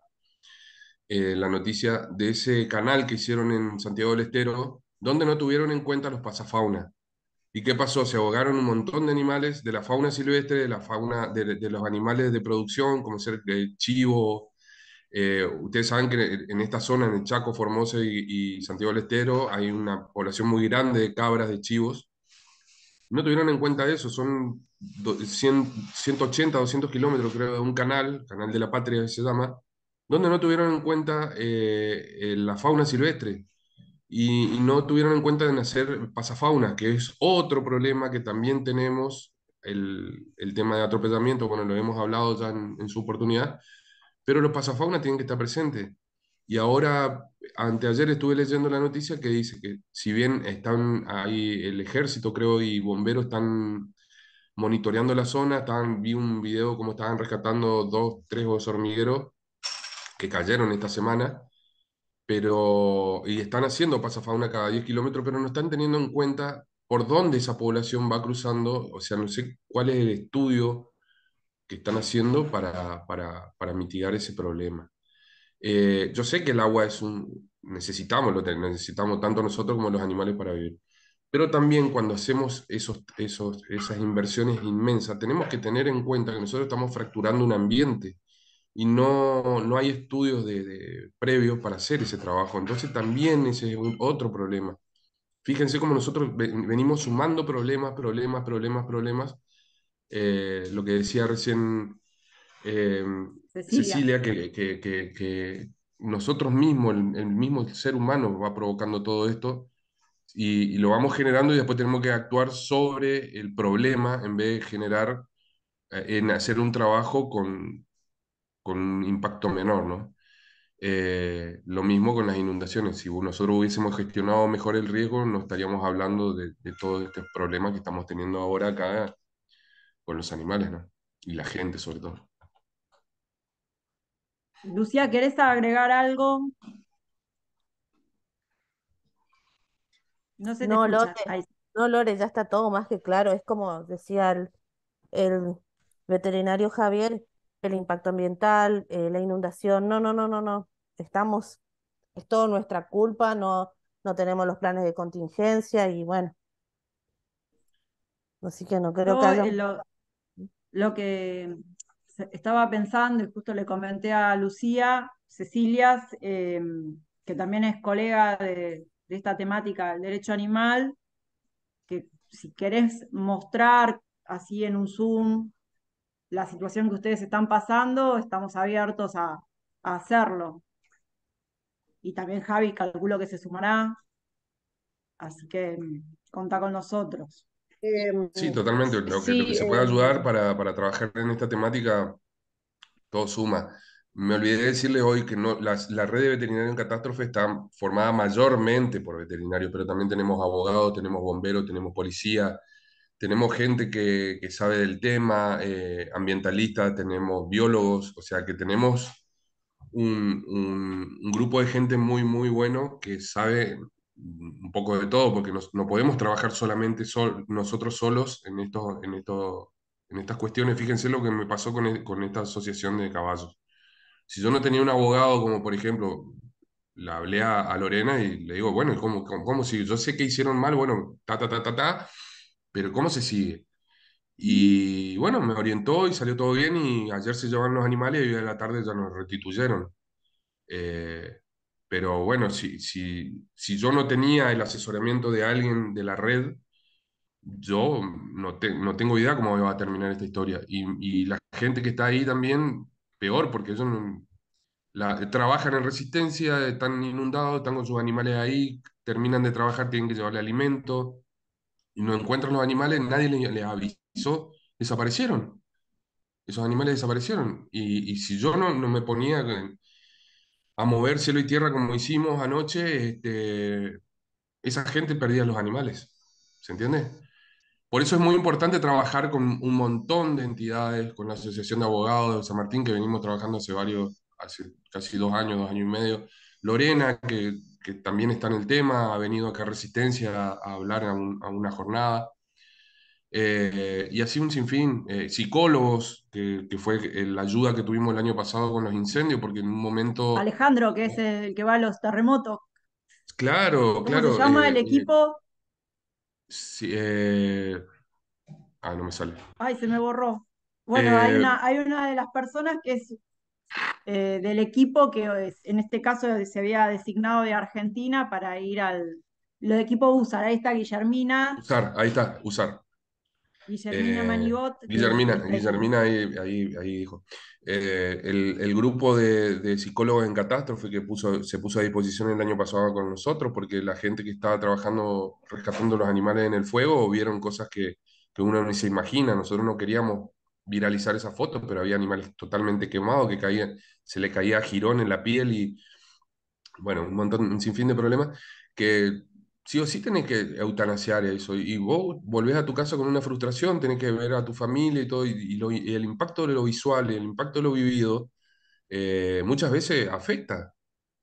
[SPEAKER 4] eh, la noticia de ese canal que hicieron en Santiago del Estero, donde no tuvieron en cuenta los pasafauna. ¿Y qué pasó? Se ahogaron un montón de animales de la fauna silvestre, de la fauna de, los animales de producción, como ser el eh, chivo. ustedes saben que en esta zona, en el Chaco, Formosa y, y Santiago del Estero, hay una población muy grande de cabras, de chivos no tuvieron en cuenta eso, son 180, 200 kilómetros creo de un canal, Canal de la Patria se llama, donde no tuvieron en cuenta eh, eh, la fauna silvestre y, no tuvieron en cuenta de nacer pasafauna, que es otro problema que también tenemos, el, tema de atropellamiento, bueno, lo hemos hablado ya en, su oportunidad, pero los pasafaunas tienen que estar presentes. Y ahora, anteayer estuve leyendo la noticia que dice que si bien están ahí el ejército, creo, y bomberos están monitoreando la zona, vi un video como estaban rescatando dos, tres hormigueros que cayeron esta semana, pero, y están haciendo pasafauna cada 10 kilómetros, pero no están teniendo en cuenta por dónde esa población va cruzando, o sea, no sé cuál es el estudio que están haciendo para, para mitigar ese problema. Eh, yo sé que el agua es un... necesitamos, lo necesitamos tanto nosotros como los animales para vivir. Pero también cuando hacemos esos, esas inversiones inmensas, tenemos que tener en cuenta que nosotros estamos fracturando un ambiente y no, hay estudios de, previos para hacer ese trabajo. Entonces también ese es otro problema. Fíjense cómo nosotros venimos sumando problemas, problemas, problemas, problemas. Eh, lo que decía recién eh,
[SPEAKER 5] Cecilia,
[SPEAKER 4] que, que, que, nosotros mismos, el, mismo ser humano va provocando todo esto y, lo vamos generando y después tenemos que actuar sobre el problema en vez de generar, eh, en hacer un trabajo con, con un impacto menor, ¿no? Eh, lo mismo con las inundaciones. Si nosotros hubiésemos gestionado mejor el riesgo, no estaríamos hablando de, todos estos problemas que estamos teniendo ahora acá con los animales, ¿no? Y la gente, sobre todo.
[SPEAKER 1] Lucía, ¿querés agregar algo?
[SPEAKER 2] No, sé no, Lore, ya está todo más que claro. Es como decía el, veterinario Javier, el impacto ambiental, eh, la inundación. No, no, no, no, no. Estamos, es todo nuestra culpa, no, no tenemos los planes de contingencia y bueno. Así que no creo que
[SPEAKER 1] eh, lo que estaba pensando y justo le comenté a Lucía Cecilia, em, que también es colega de, esta temática del derecho animal, que si querés mostrar así en un Zoom la situación que ustedes están pasando, estamos abiertos a, a, hacerlo. Y también Javi calculo que se sumará, así que em, contá con nosotros sí,
[SPEAKER 4] em, totalmente. Lo que, se puede eh, ayudar para, trabajar en esta temática, todo suma. Me olvidé de decirle hoy que no, la, red de veterinarios en catástrofe está formada mayormente por veterinarios, pero también tenemos abogados, tenemos bomberos, tenemos policía, tenemos gente que, sabe del tema, eh, ambientalistas, tenemos biólogos, o sea que tenemos un, grupo de gente muy, muy bueno que sabe un poco de todo, porque no podemos trabajar solamente sol, nosotros solos en, esto, en, esto, en estas cuestiones. Fíjense lo que me pasó con, e, con esta asociación de caballos. Si yo no tenía un abogado, como por ejemplo, la hablé a, Lorena y le digo, bueno, ¿cómo, como si yo sé que hicieron mal? Bueno, ta, ta, ta, ta, ta, pero ¿cómo se sigue? Y bueno, me orientó y salió todo bien y ayer se llevaron los animales y hoy a la tarde ya nos restituyeron. Eh, pero bueno, si, si, si yo no tenía el asesoramiento de alguien de la red, yo no, no tengo idea cómo va a terminar esta historia. Y, la gente que está ahí también, peor, porque ellos trabajan en resistencia, están inundados, están con sus animales ahí, terminan de trabajar, tienen que llevarle alimento, y no encuentran los animales, nadie les, avisó, desaparecieron. Esos animales desaparecieron. Y, y si yo no, no me ponía a mover cielo y tierra como hicimos anoche, este, esa gente perdía los animales. ¿Se entiende? Por eso es muy importante trabajar con un montón de entidades, con la Asociación de Abogados de San Martín, que venimos trabajando hace varios, hace casi dos años, dos años y medio. Lorena, que, también está en el tema, ha venido acá a Resistencia a, hablar a, a una jornada. Eh, y así un sinfín, eh, psicólogos, que, fue la ayuda que tuvimos el año pasado con los incendios, porque en un momento...
[SPEAKER 1] Alejandro, que es el que va a los terremotos.
[SPEAKER 4] Claro, claro. ¿Se llama el eh, equipo? Ah, no me sale.
[SPEAKER 1] Ay, se me borró.
[SPEAKER 4] Bueno, hay, una,
[SPEAKER 1] hay una de las personas que es del equipo que en este caso se había designado de Argentina para ir al... Los equipos equipo USAR, ahí está Guillermina. USAR,
[SPEAKER 4] ahí está, USAR.
[SPEAKER 5] Guillermina eh, Manigot. Guillermina,
[SPEAKER 4] ahí, dijo. Eh, el, grupo de, psicólogos en catástrofe que puso, se puso a disposición el año pasado con nosotros, porque la gente que estaba trabajando rescatando los animales en el fuego vieron cosas que, uno ni se imagina. Nosotros no queríamos viralizar esas fotos, pero había animales totalmente quemados que caían, se le caía girón en la piel y, bueno, un montón, un sinfín de problemas que sí o sí tenés que eutanasiar eso. Y vos volvés a tu casa con una frustración, tenés que ver a tu familia y todo, y, el impacto de lo visual, el impacto de lo vivido, eh, muchas veces afecta,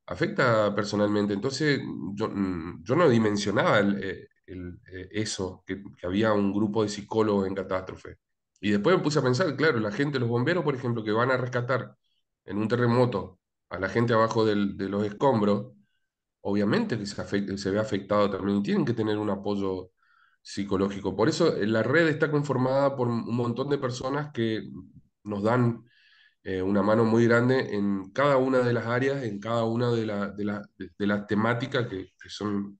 [SPEAKER 4] afecta personalmente. Entonces yo, mm, no dimensionaba eh, eh, eso, que, había un grupo de psicólogos en catástrofe. Y después me puse a pensar, claro, la gente, los bomberos, por ejemplo, que van a rescatar en un terremoto a la gente abajo de los escombros, obviamente que se, ve afectado también y tienen que tener un apoyo psicológico. Por eso eh, la red está conformada por un montón de personas que nos dan eh, una mano muy grande en cada una de las áreas, en cada una de, las de temáticas que, son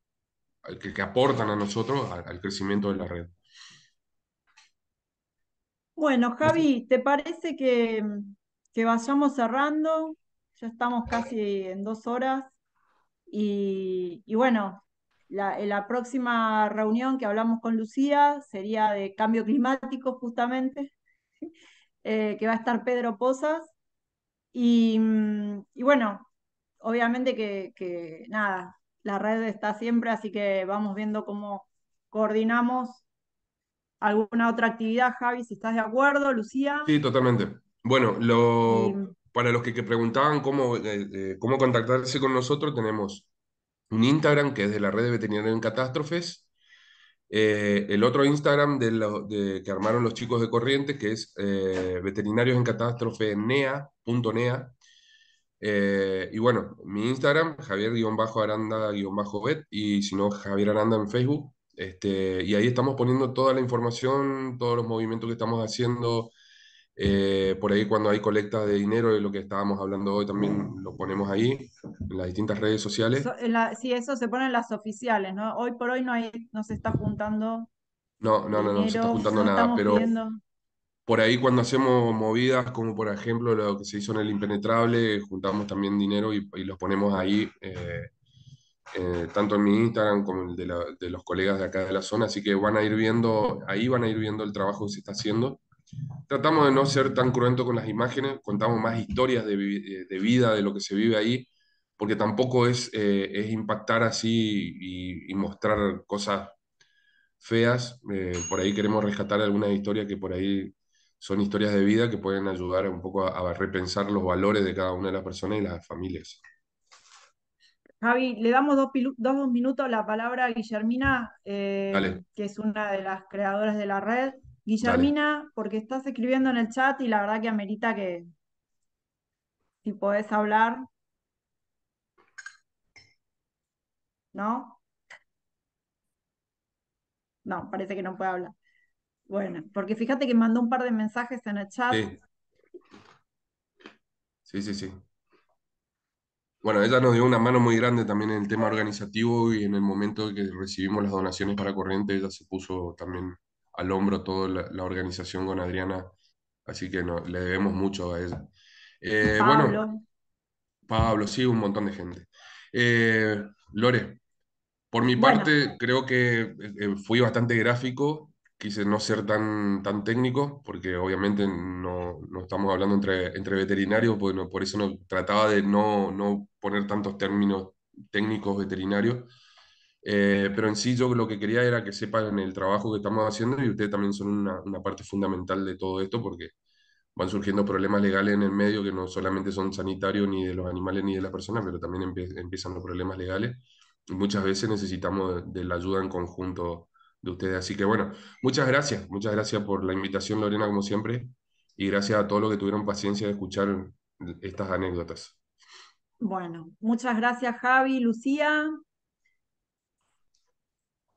[SPEAKER 4] que, aportan a nosotros al, crecimiento de la red.
[SPEAKER 1] Bueno, Javi, ¿te parece que, que vayamos cerrando? Ya estamos casi en dos horas. Y, bueno, la, la, próxima reunión que hablamos con Lucía sería de cambio climático justamente, [LAUGHS] eh, que va a estar Pedro Posas. Mm, y, bueno, obviamente que, que nada, la red está siempre, así que vamos viendo cómo coordinamos alguna otra actividad, Javi, si estás de acuerdo, Lucía.
[SPEAKER 4] Sí, totalmente. Bueno, lo, mm, para los que, preguntaban cómo, eh, eh, cómo contactarse con nosotros, tenemos un Instagram que es de la red de veterinarios en catástrofes, eh, el otro Instagram de que armaron los chicos de Corrientes, que es veterinarios en catástrofe e e y bueno, mi Instagram, javier aranda vet y si no, Javier Aranda en Facebook. Este, y ahí estamos poniendo toda la información, todos los movimientos que estamos haciendo, eh, por ahí cuando hay colectas de dinero, de lo que estábamos hablando hoy, también lo ponemos ahí, en las distintas redes sociales.
[SPEAKER 1] sí, eso se pone en las oficiales, ¿no? Hoy por hoy no, hay, no se está juntando.
[SPEAKER 4] No, no, no, no se está juntando nada, pero por ahí cuando hacemos movidas, como por ejemplo lo que se hizo en el impenetrable, juntamos también dinero y, los ponemos ahí. Eh, eh, tanto en mi Instagram como el de, de los colegas de acá de la zona, así que van a ir viendo, ahí van a ir viendo el trabajo que se está haciendo Tratamos de no ser tan cruentos con las imágenes, contamos más historias eh, de, vida, de lo que se vive ahí, porque tampoco es, eh, es impactar así y, mostrar cosas feas. Eh, por ahí queremos rescatar algunas historias que por ahí son historias de vida que pueden ayudar un poco a, repensar los valores de cada una de las personas y las familias.
[SPEAKER 1] Javi, le damos dos, minutos la palabra a Guillermina, que es una de las creadoras de la red, Guillermina, porque estás escribiendo en el chat y la verdad que amerita que si podés hablar. ¿No? No, parece que no puede hablar. Bueno, porque fíjate que mandó un par de mensajes en el chat. Sí.
[SPEAKER 4] Sí, sí, sí. Bueno, ella nos dio una mano muy grande también en el tema organizativo y en el momento que recibimos las donaciones para corriente, ella se puso también al hombro toda la, organización con Adriana, así que no, le debemos mucho a ella. Eh, bueno, Pablo, sí, un montón de gente. Eh, Lore, por mi parte creo que eh, fui bastante gráfico, quise no ser tan, tan técnico, porque obviamente no, estamos hablando entre, entre veterinarios, bueno, por eso no, trataba de no, no poner tantos términos técnicos veterinarios eh, pero en sí yo lo que quería era que sepan el trabajo que estamos haciendo y ustedes también son una, parte fundamental de todo esto porque van surgiendo problemas legales en el medio que no solamente son sanitarios ni de los animales ni de las personas, pero también empiezan los problemas legales y muchas veces necesitamos de, la ayuda en conjunto de ustedes. Así que bueno, muchas gracias, muchas gracias por la invitación Lorena como siempre y gracias a todos los que tuvieron paciencia de escuchar estas anécdotas.
[SPEAKER 1] Bueno, muchas gracias Javi, Lucía.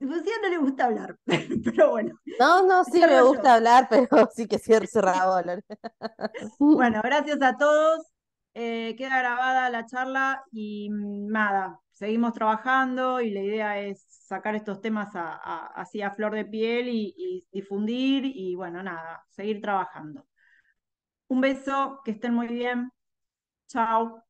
[SPEAKER 1] Lucía no le gusta hablar, [LAUGHS] pero bueno. No, no, sí me gusta
[SPEAKER 3] hablar, pero [LAUGHS] sí que cierro cerrado. [LAUGHS]
[SPEAKER 1] bueno, gracias a todos. Eh, queda grabada la charla y mm, nada, seguimos trabajando y la idea es sacar estos temas así a flor de piel y difundir y bueno, nada, seguir trabajando. Un beso, que estén muy bien. Chao.